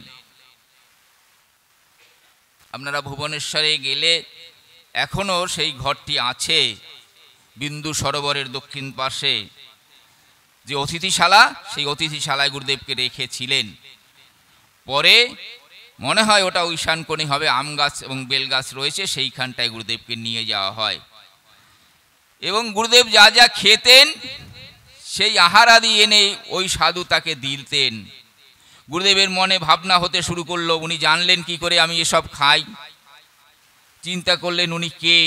A: আপনারা ভুবনেশ্বরে গেলে এখনও সেই ঘরটি আছে বিন্দু সরোবরের দক্ষিণ পাশে যে অতিথিশালা সেই অতিথিশালায় গুরুদেবকে রেখেছিলেন পরে মনে হয় ওটা ঈশান কোণে হবে আম গাছ এবং বেল গাছ রয়েছে সেইখানটায় গুরুদেবকে নিয়ে যাওয়া হয় এবং গুরুদেব যা যা খেতেন সেই আহারাদি এনে ওই সাধু তাকে দিতেন গুরুদেবের মনে ভাবনা হতে শুরু করলো উনি জানলেন কি করে আমি এসব খাই চিন্তা করলেন উনি কে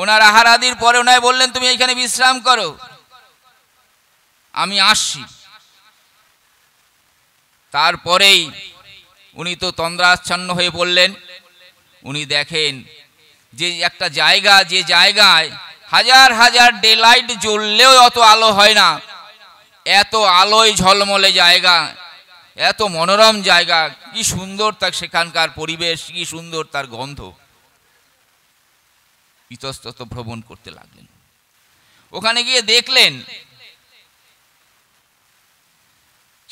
A: ওনার আহারাদির পরে ওনায় বললেন তুমি এখানে বিশ্রাম করো আমি আসছি তারপরেই উনি তো তন্দ্রাচ্ছন্ন হয়ে পড়লেন উনি দেখেন যে একটা জায়গা যে জায়গায় হাজার হাজার ডেলাইট জ্বললেও অত আলো হয় না এত আলোয় ঝলমলে জায়গা এত মনোরম জায়গা কি সুন্দর তার সেখানকার পরিবেশ কি সুন্দর তার গন্ধ ইতস্তত ভ্রমণ করতে লাগলেন ওখানে গিয়ে দেখলেন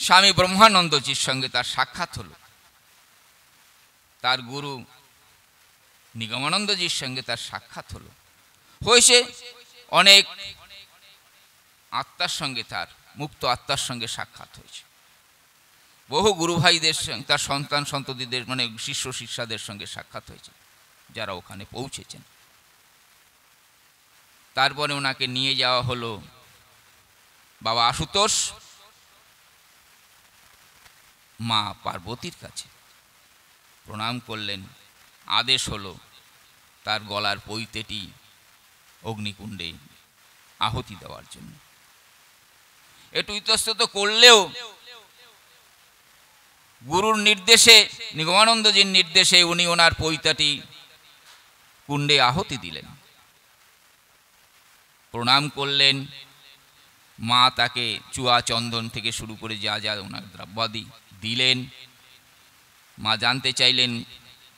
A: স্বামী ব্রহ্মানন্দজির সঙ্গে তার সাক্ষাৎ হল তার গুরু নিগমানন্দজির সঙ্গে তার সাক্ষাৎ হলো হয়েছে অনেক আত্মার সঙ্গে তার মুক্ত আত্মার সঙ্গে সাক্ষাৎ হয়েছে বহু গুরুভাইদের সঙ্গে তার সন্তান সন্ততিদের মানে শিষ্য শিষ্যাদের সঙ্গে সাক্ষাৎ হয়েছে যারা ওখানে পৌঁছেছেন তারপরে ওনাকে নিয়ে যাওয়া হলো বাবা আশুতোষ মা পার্বতীর কাছে প্রণাম করলেন আদেশ হলো তার গলার পৈতেটি অগ্নিকুণ্ডে আহতি দেওয়ার জন্য একটু ইতস্তত করলেও গুরুর নির্দেশে নিগমানন্দজির নির্দেশে উনি ওনার পৈতাটি কুণ্ডে আহতি দিলেন প্রণাম করলেন মা তাকে চুয়া চন্দন থেকে শুরু করে যা যা ওনার দ্রব্যাদি দিলেন মা জানতে চাইলেন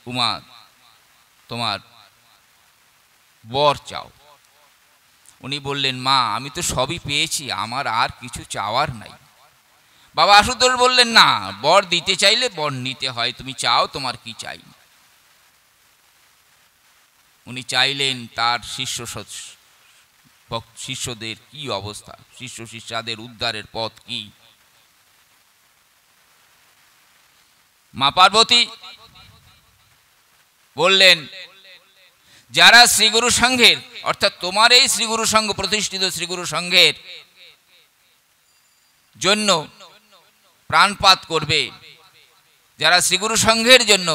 A: উমা তোমার বর চাও উনি বললেন মা আমি তো সবই পেয়েছি আমার আর কিছু চাওয়ার নাই বাবা আশুতোষ বললেন না বর দিতে চাইলে বর নিতে হয় তুমি চাও তোমার কি চাই উনি চাইলেন তার শিষ্য শিষ্যদের কি অবস্থা শিষ্য শিষ্যাদের উদ্ধারের পথ কি মা পার্বতী বললেন যারা শ্রীগুরু সংঘের অর্থাৎ তোমার এই শ্রীগুরু সংঘ প্রতিষ্ঠিত শ্রীগুরু সংঘের জন্য প্রাণপাত করবে যারা শ্রীগুরু সংঘের জন্য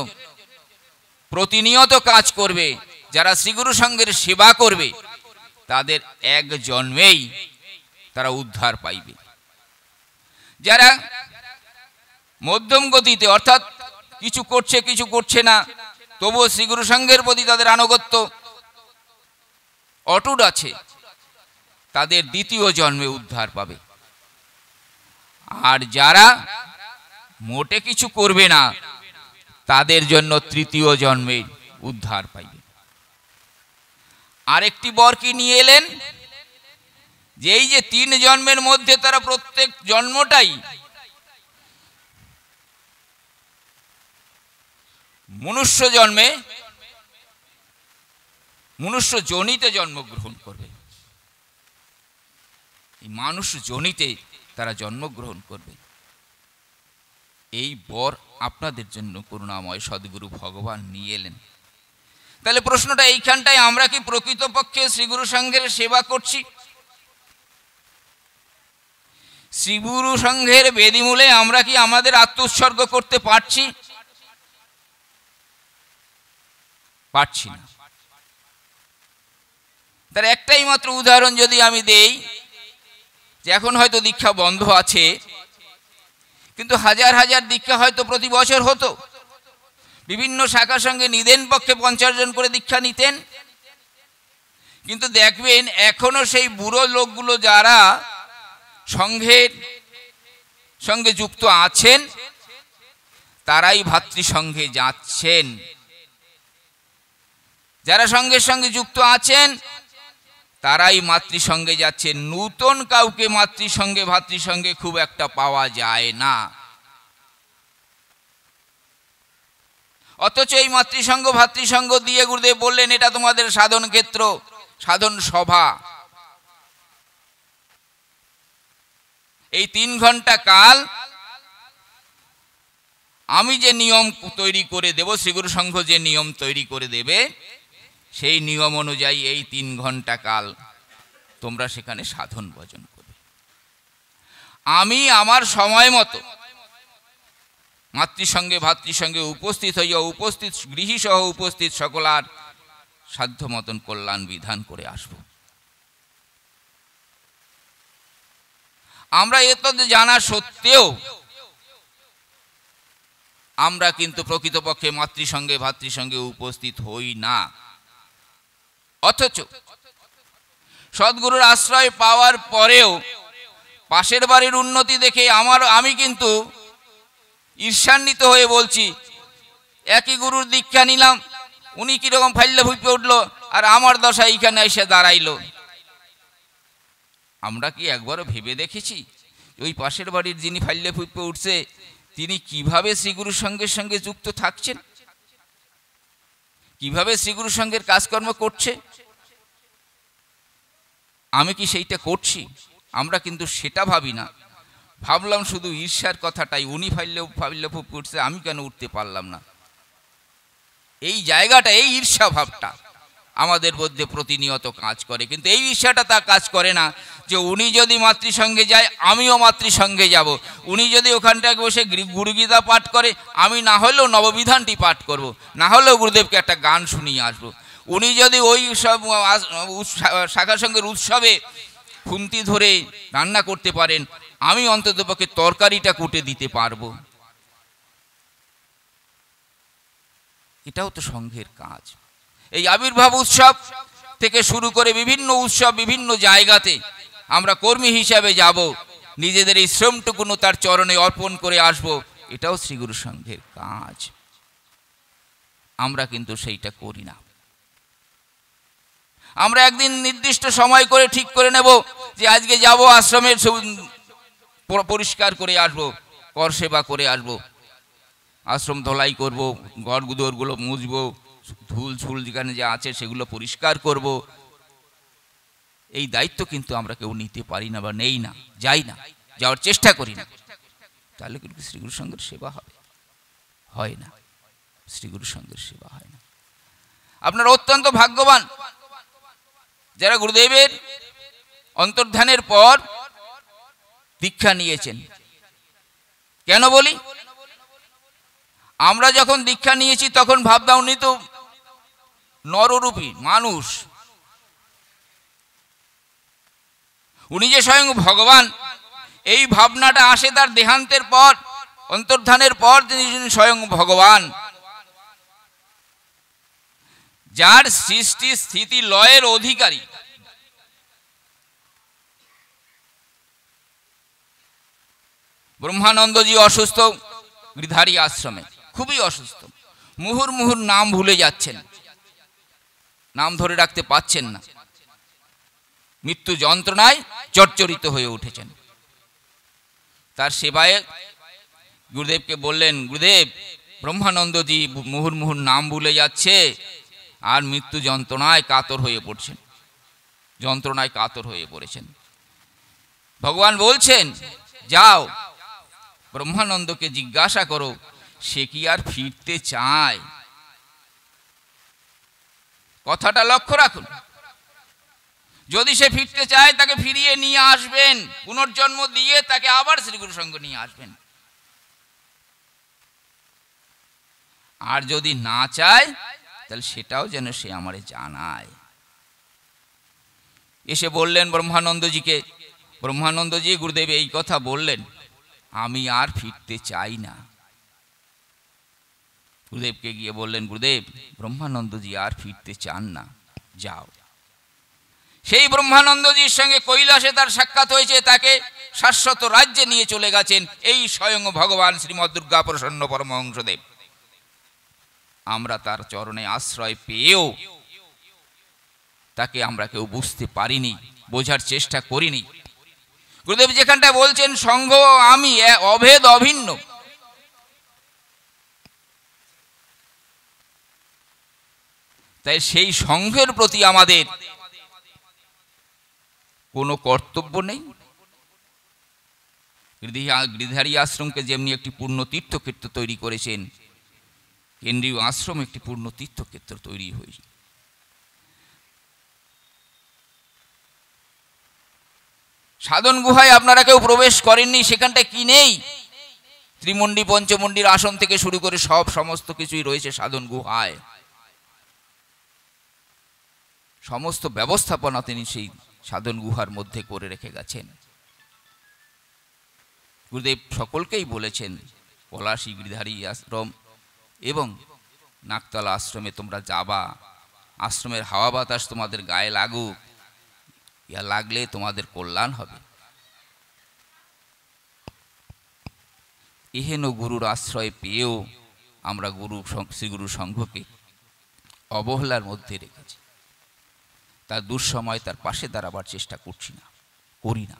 A: প্রতিনিয়ত কাজ করবে যারা শ্রীগুরু সংঘের সেবা করবে তাদের এক জন্মেই তারা উদ্ধার পাইবে যারা মধ্যম গতিতে অর্থাৎ কিছু করছে কিছু করছে না তবু শ্রীগুরু সংঘের প্রতি তাদের আনুগত্য অটুট আছে তাদের দ্বিতীয় জন্মে উদ্ধার পাবে আর যারা মোটে কিছু করবে না তাদের জন্য তৃতীয় জন্মে উদ্ধার পাইবে আরেকটি বর কি নিয়ে এলেন যে এই যে তিন জন্মের মধ্যে তারা প্রত্যেক জন্মটাই মনুষ্য জন্মে মনুষ্য জনিতে জন্মগ্রহণ করবে এই মানুষ জনিতে তারা জন্মগ্রহণ করবে এই বর আপনাদের জন্য করুণাময় সদ্গুরু ভগবান নিয়ে এলেন তাহলে প্রশ্নটা এইখানটায় আমরা কি প্রকৃতপক্ষে শ্রীগুরু সংঘের সেবা করছি শ্রীগুরু সংঘের বেদিমূলে আমরা কি আমাদের আত্মোৎসর্গ করতে পারছি পারছি না তার একটাই মাত্র উদাহরণ যদি আমি দেই যে এখন হয়তো দীক্ষা বন্ধ আছে কিন্তু হাজার হাজার দীক্ষা হয়তো প্রতি বছর হতো বিভিন্ন শাখার সঙ্গে নিদেন পক্ষে পঞ্চাশ জন করে দীক্ষা নিতেন কিন্তু দেখবেন এখনও সেই বুড়ো লোকগুলো যারা সংঘের সঙ্গে যুক্ত আছেন তারাই ভাতৃসংঘে যাচ্ছেন যারা সঙ্গে সঙ্গে যুক্ত আছেন তারাই মাতৃসঙ্গে যাচ্ছে নূতন কাউকে মাতৃসঙ্গে ভাতৃসঙ্গে খুব একটা পাওয়া যায় না অথচ এই মাতৃসঙ্গ ভাতৃসঙ্গ দিয়ে গুরুদেব বললেন এটা তোমাদের সাধন ক্ষেত্র সাধন সভা এই তিন ঘন্টা কাল আমি যে নিয়ম তৈরি করে দেব শ্রীগুরু সংঘ যে নিয়ম তৈরি করে দেবে সেই নিয়ম অনুযায়ী এই তিন ঘন্টা কাল তোমরা সেখানে সাধন ভজন করবে আমি আমার সময় মতো মাতৃসঙ্গে ভাতৃসঙ্গে উপস্থিত হইয়া উপস্থিত সহ উপস্থিত সকলার সাধ্য মতন কল্যাণ বিধান করে আসব আমরা এত জানা সত্ত্বেও আমরা কিন্তু প্রকৃতপক্ষে মাতৃসঙ্গে ভাতৃসঙ্গে উপস্থিত হই না অথচ সদ্গুরুর আশ্রয় পাওয়ার পরেও পাশের বাড়ির উন্নতি দেখে আমার আমি কিন্তু ঈর্ষান্বিত হয়ে বলছি একই গুরুর দীক্ষা নিলাম উনি কীরকম ফাইল্লে ভুঁপে উঠল আর আমার দশা এইখানে এসে দাঁড়াইল আমরা কি একবারও ভেবে দেখেছি ওই পাশের বাড়ির যিনি ফাইল্লে ফুপে উঠছে তিনি কিভাবে শ্রীগুরুর সঙ্গে সঙ্গে যুক্ত থাকছেন কিভাবে শ্রীগুরু সঙ্গে কাজকর্ম করছে আমি কি সেইটা করছি আমরা কিন্তু সেটা ভাবি না ভাবলাম শুধু ঈর্ষার কথাটাই উনি ফাইলে ফাইল্লেও ফুপ করছে আমি কেন উঠতে পারলাম না এই জায়গাটা এই ঈর্ষা ভাবটা আমাদের মধ্যে প্রতিনিয়ত কাজ করে কিন্তু এই ঈর্ষাটা তা কাজ করে না যে উনি যদি মাতৃসঙ্গে যায় আমিও মাতৃসঙ্গে যাব। উনি যদি ওখানটায় বসে গুরুগীতা পাঠ করে আমি না হলেও নববিধানটি পাঠ করব। না হলেও গুরুদেবকে একটা গান শুনিয়ে আসবো উনি যদি ওই সব শাখা সঙ্গের উৎসবে খুন্তি ধরে রান্না করতে পারেন আমি অন্ততপক্ষে তরকারিটা কুটে দিতে পারবো এটাও তো সংঘের কাজ এই আবির্ভাব উৎসব থেকে শুরু করে বিভিন্ন উৎসব বিভিন্ন জায়গাতে আমরা কর্মী হিসাবে যাব নিজেদের এই শ্রমটুকুনো তার চরণে অর্পণ করে আসব এটাও শ্রীগুরু সংঘের কাজ আমরা কিন্তু সেইটা করি না আমরা একদিন নির্দিষ্ট সময় করে ঠিক করে নেব যে আজকে যাব আশ্রমের পরিষ্কার করে আসব কর সেবা করে আসব আশ্রম ধলাই করব ঘরগুদোরগুলো মুছবো ধুল ছুল যেখানে যা আছে সেগুলো পরিষ্কার করব এই দায়িত্ব কিন্তু আমরা কেউ নিতে পারি না বা নেই না যাই না যাওয়ার চেষ্টা করি না তাহলে কিন্তু শ্রীগুরু সঙ্গের সেবা হবে হয় না শ্রীগুরু সঙ্গের সেবা হয় না আপনারা অত্যন্ত ভাগ্যবান যারা গুরুদেবের অন্তর্ধানের পর দীক্ষা নিয়েছেন কেন বলি আমরা যখন দীক্ষা নিয়েছি তখন ভাবতাম উনি তো নররূপী মানুষ উনি যে স্বয়ং ভগবান এই ভাবনাটা আসে তার দেহান্তের পর অন্তর্ধানের পর তিনি স্বয়ং ভগবান যার সৃষ্টি স্থিতি লয়ের অধিকারী ব্রহ্মানন্দজি অসুস্থ গৃধারী আশ্রমে খুবই অসুস্থ মুহুর মুহুর নাম ভুলে যাচ্ছেন নাম ধরে রাখতে পাচ্ছেন না মৃত্যু যন্ত্রণায় চটচরিত হয়ে উঠেছেন তার সেবায় গুরুদেবকে বললেন গুরুদেব ব্রহ্মানন্দজি মুহুর মুহুর নাম ভুলে যাচ্ছে আর মৃত্যু যন্ত্রণায় কাতর হয়ে পড়ছেন যন্ত্রণায় কাতর হয়ে পড়েছেন ভগবান বলছেন যাও ব্রহ্মানন্দকে জিজ্ঞাসা করো সে কি আর ফিরতে চায় কথাটা লক্ষ্য রাখুন যদি সে ফিরতে চায় তাকে ফিরিয়ে নিয়ে আসবেন পুনর্জন্ম দিয়ে তাকে আবার সঙ্গে নিয়ে আসবেন আর যদি না চায় তাহলে সেটাও যেন সে আমারে জানায় এসে বললেন ব্রহ্মানন্দজিকে ব্রহ্মানন্দজি গুরুদেব এই কথা বললেন আমি আর ফিরতে চাই না গুরুদেবকে গিয়ে বললেন গুরুদেব ব্রহ্মানন্দজি আর ফিরতে চান না যাও সেই ব্রহ্মানন্দজির সঙ্গে কৈলাসে তার সাক্ষাৎ হয়েছে তাকে শাশ্বত রাজ্যে নিয়ে চলে গেছেন এই স্বয়ং ভগবান দুর্গা প্রসন্ন পরমহংসদেব আমরা তার চরণে আশ্রয় পেয়েও তাকে আমরা কেউ বুঝতে পারিনি বোঝার চেষ্টা করিনি গুরুদেব যেখানটা বলছেন সংঘ আমি অভেদ অভিন্ন তাই সেই সংঘের প্রতি আমাদের কোনো কর্তব্য নেই গৃধারী আশ্রমকে যেমনি একটি পূর্ণ তীর্থক্ষেত্র তৈরি করেছেন কেন্দ্রীয় আশ্রম একটি পূর্ণ তীর্থক্ষেত্র তৈরি হয়েছে সাধন গুহায় আপনারা কেউ প্রবেশ করেননি সেখানটা কি নেই ত্রিমন্ডি পঞ্চমুণ্ডির আসন থেকে শুরু করে সব সমস্ত কিছুই রয়েছে সাধন গুহায় সমস্ত ব্যবস্থাপনা তিনি সেই সাধন গুহার মধ্যে করে রেখে গেছেন গুরুদেব সকলকেই বলেছেন পলাশি গিরিধারী আশ্রম এবং নাকতলা আশ্রমে তোমরা যাবা আশ্রমের হাওয়া বাতাস তোমাদের গায়ে লাগুক ইয়া লাগলে তোমাদের কল্যাণ হবে এহেন গুরুর আশ্রয় পেয়েও আমরা গুরু শ্রীগুরু সংঘকে অবহেলার মধ্যে রেখেছি তার দুঃসময় তার পাশে দাঁড়াবার চেষ্টা করছি না করি না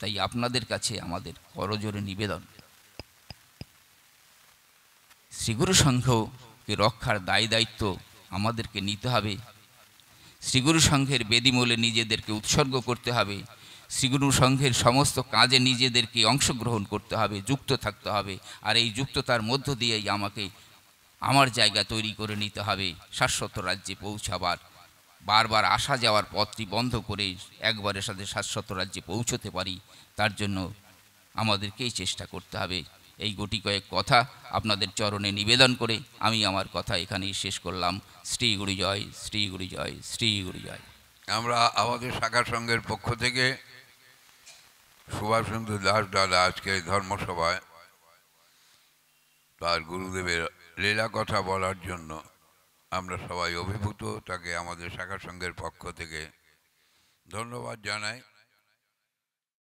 A: তাই আপনাদের কাছে আমাদের করজোরে নিবেদন শ্রীগুরু সংঘকে রক্ষার দায় দায়িত্ব আমাদেরকে নিতে হবে শ্রীগুরু সংঘের বেদিমূলে নিজেদেরকে উৎসর্গ করতে হবে শ্রীগুরু সংঘের সমস্ত কাজে নিজেদেরকে অংশগ্রহণ করতে হবে যুক্ত থাকতে হবে আর এই যুক্ততার মধ্য দিয়েই আমাকে আমার জায়গা তৈরি করে নিতে হবে শাশ্বত রাজ্যে পৌঁছাবার বারবার আসা যাওয়ার পথটি বন্ধ করে একবারের সাথে শাশ্বত রাজ্যে পৌঁছতে পারি তার জন্য আমাদেরকেই চেষ্টা করতে হবে এই গুটি কয়েক কথা আপনাদের চরণে নিবেদন করে আমি আমার কথা এখানেই শেষ করলাম শ্রী গুরু জয় শ্রী গুরু জয় শ্রী গুরু জয় আমরা আমাদের শাখা সংঘের পক্ষ থেকে
B: সুভাষচন্দ্র দাস দাদা আজকে ধর্মসভায় তার গুরুদেবের লীলা কথা বলার জন্য আমরা সবাই অভিভূত তাকে আমাদের শাখা সংঘের পক্ষ থেকে ধন্যবাদ জানাই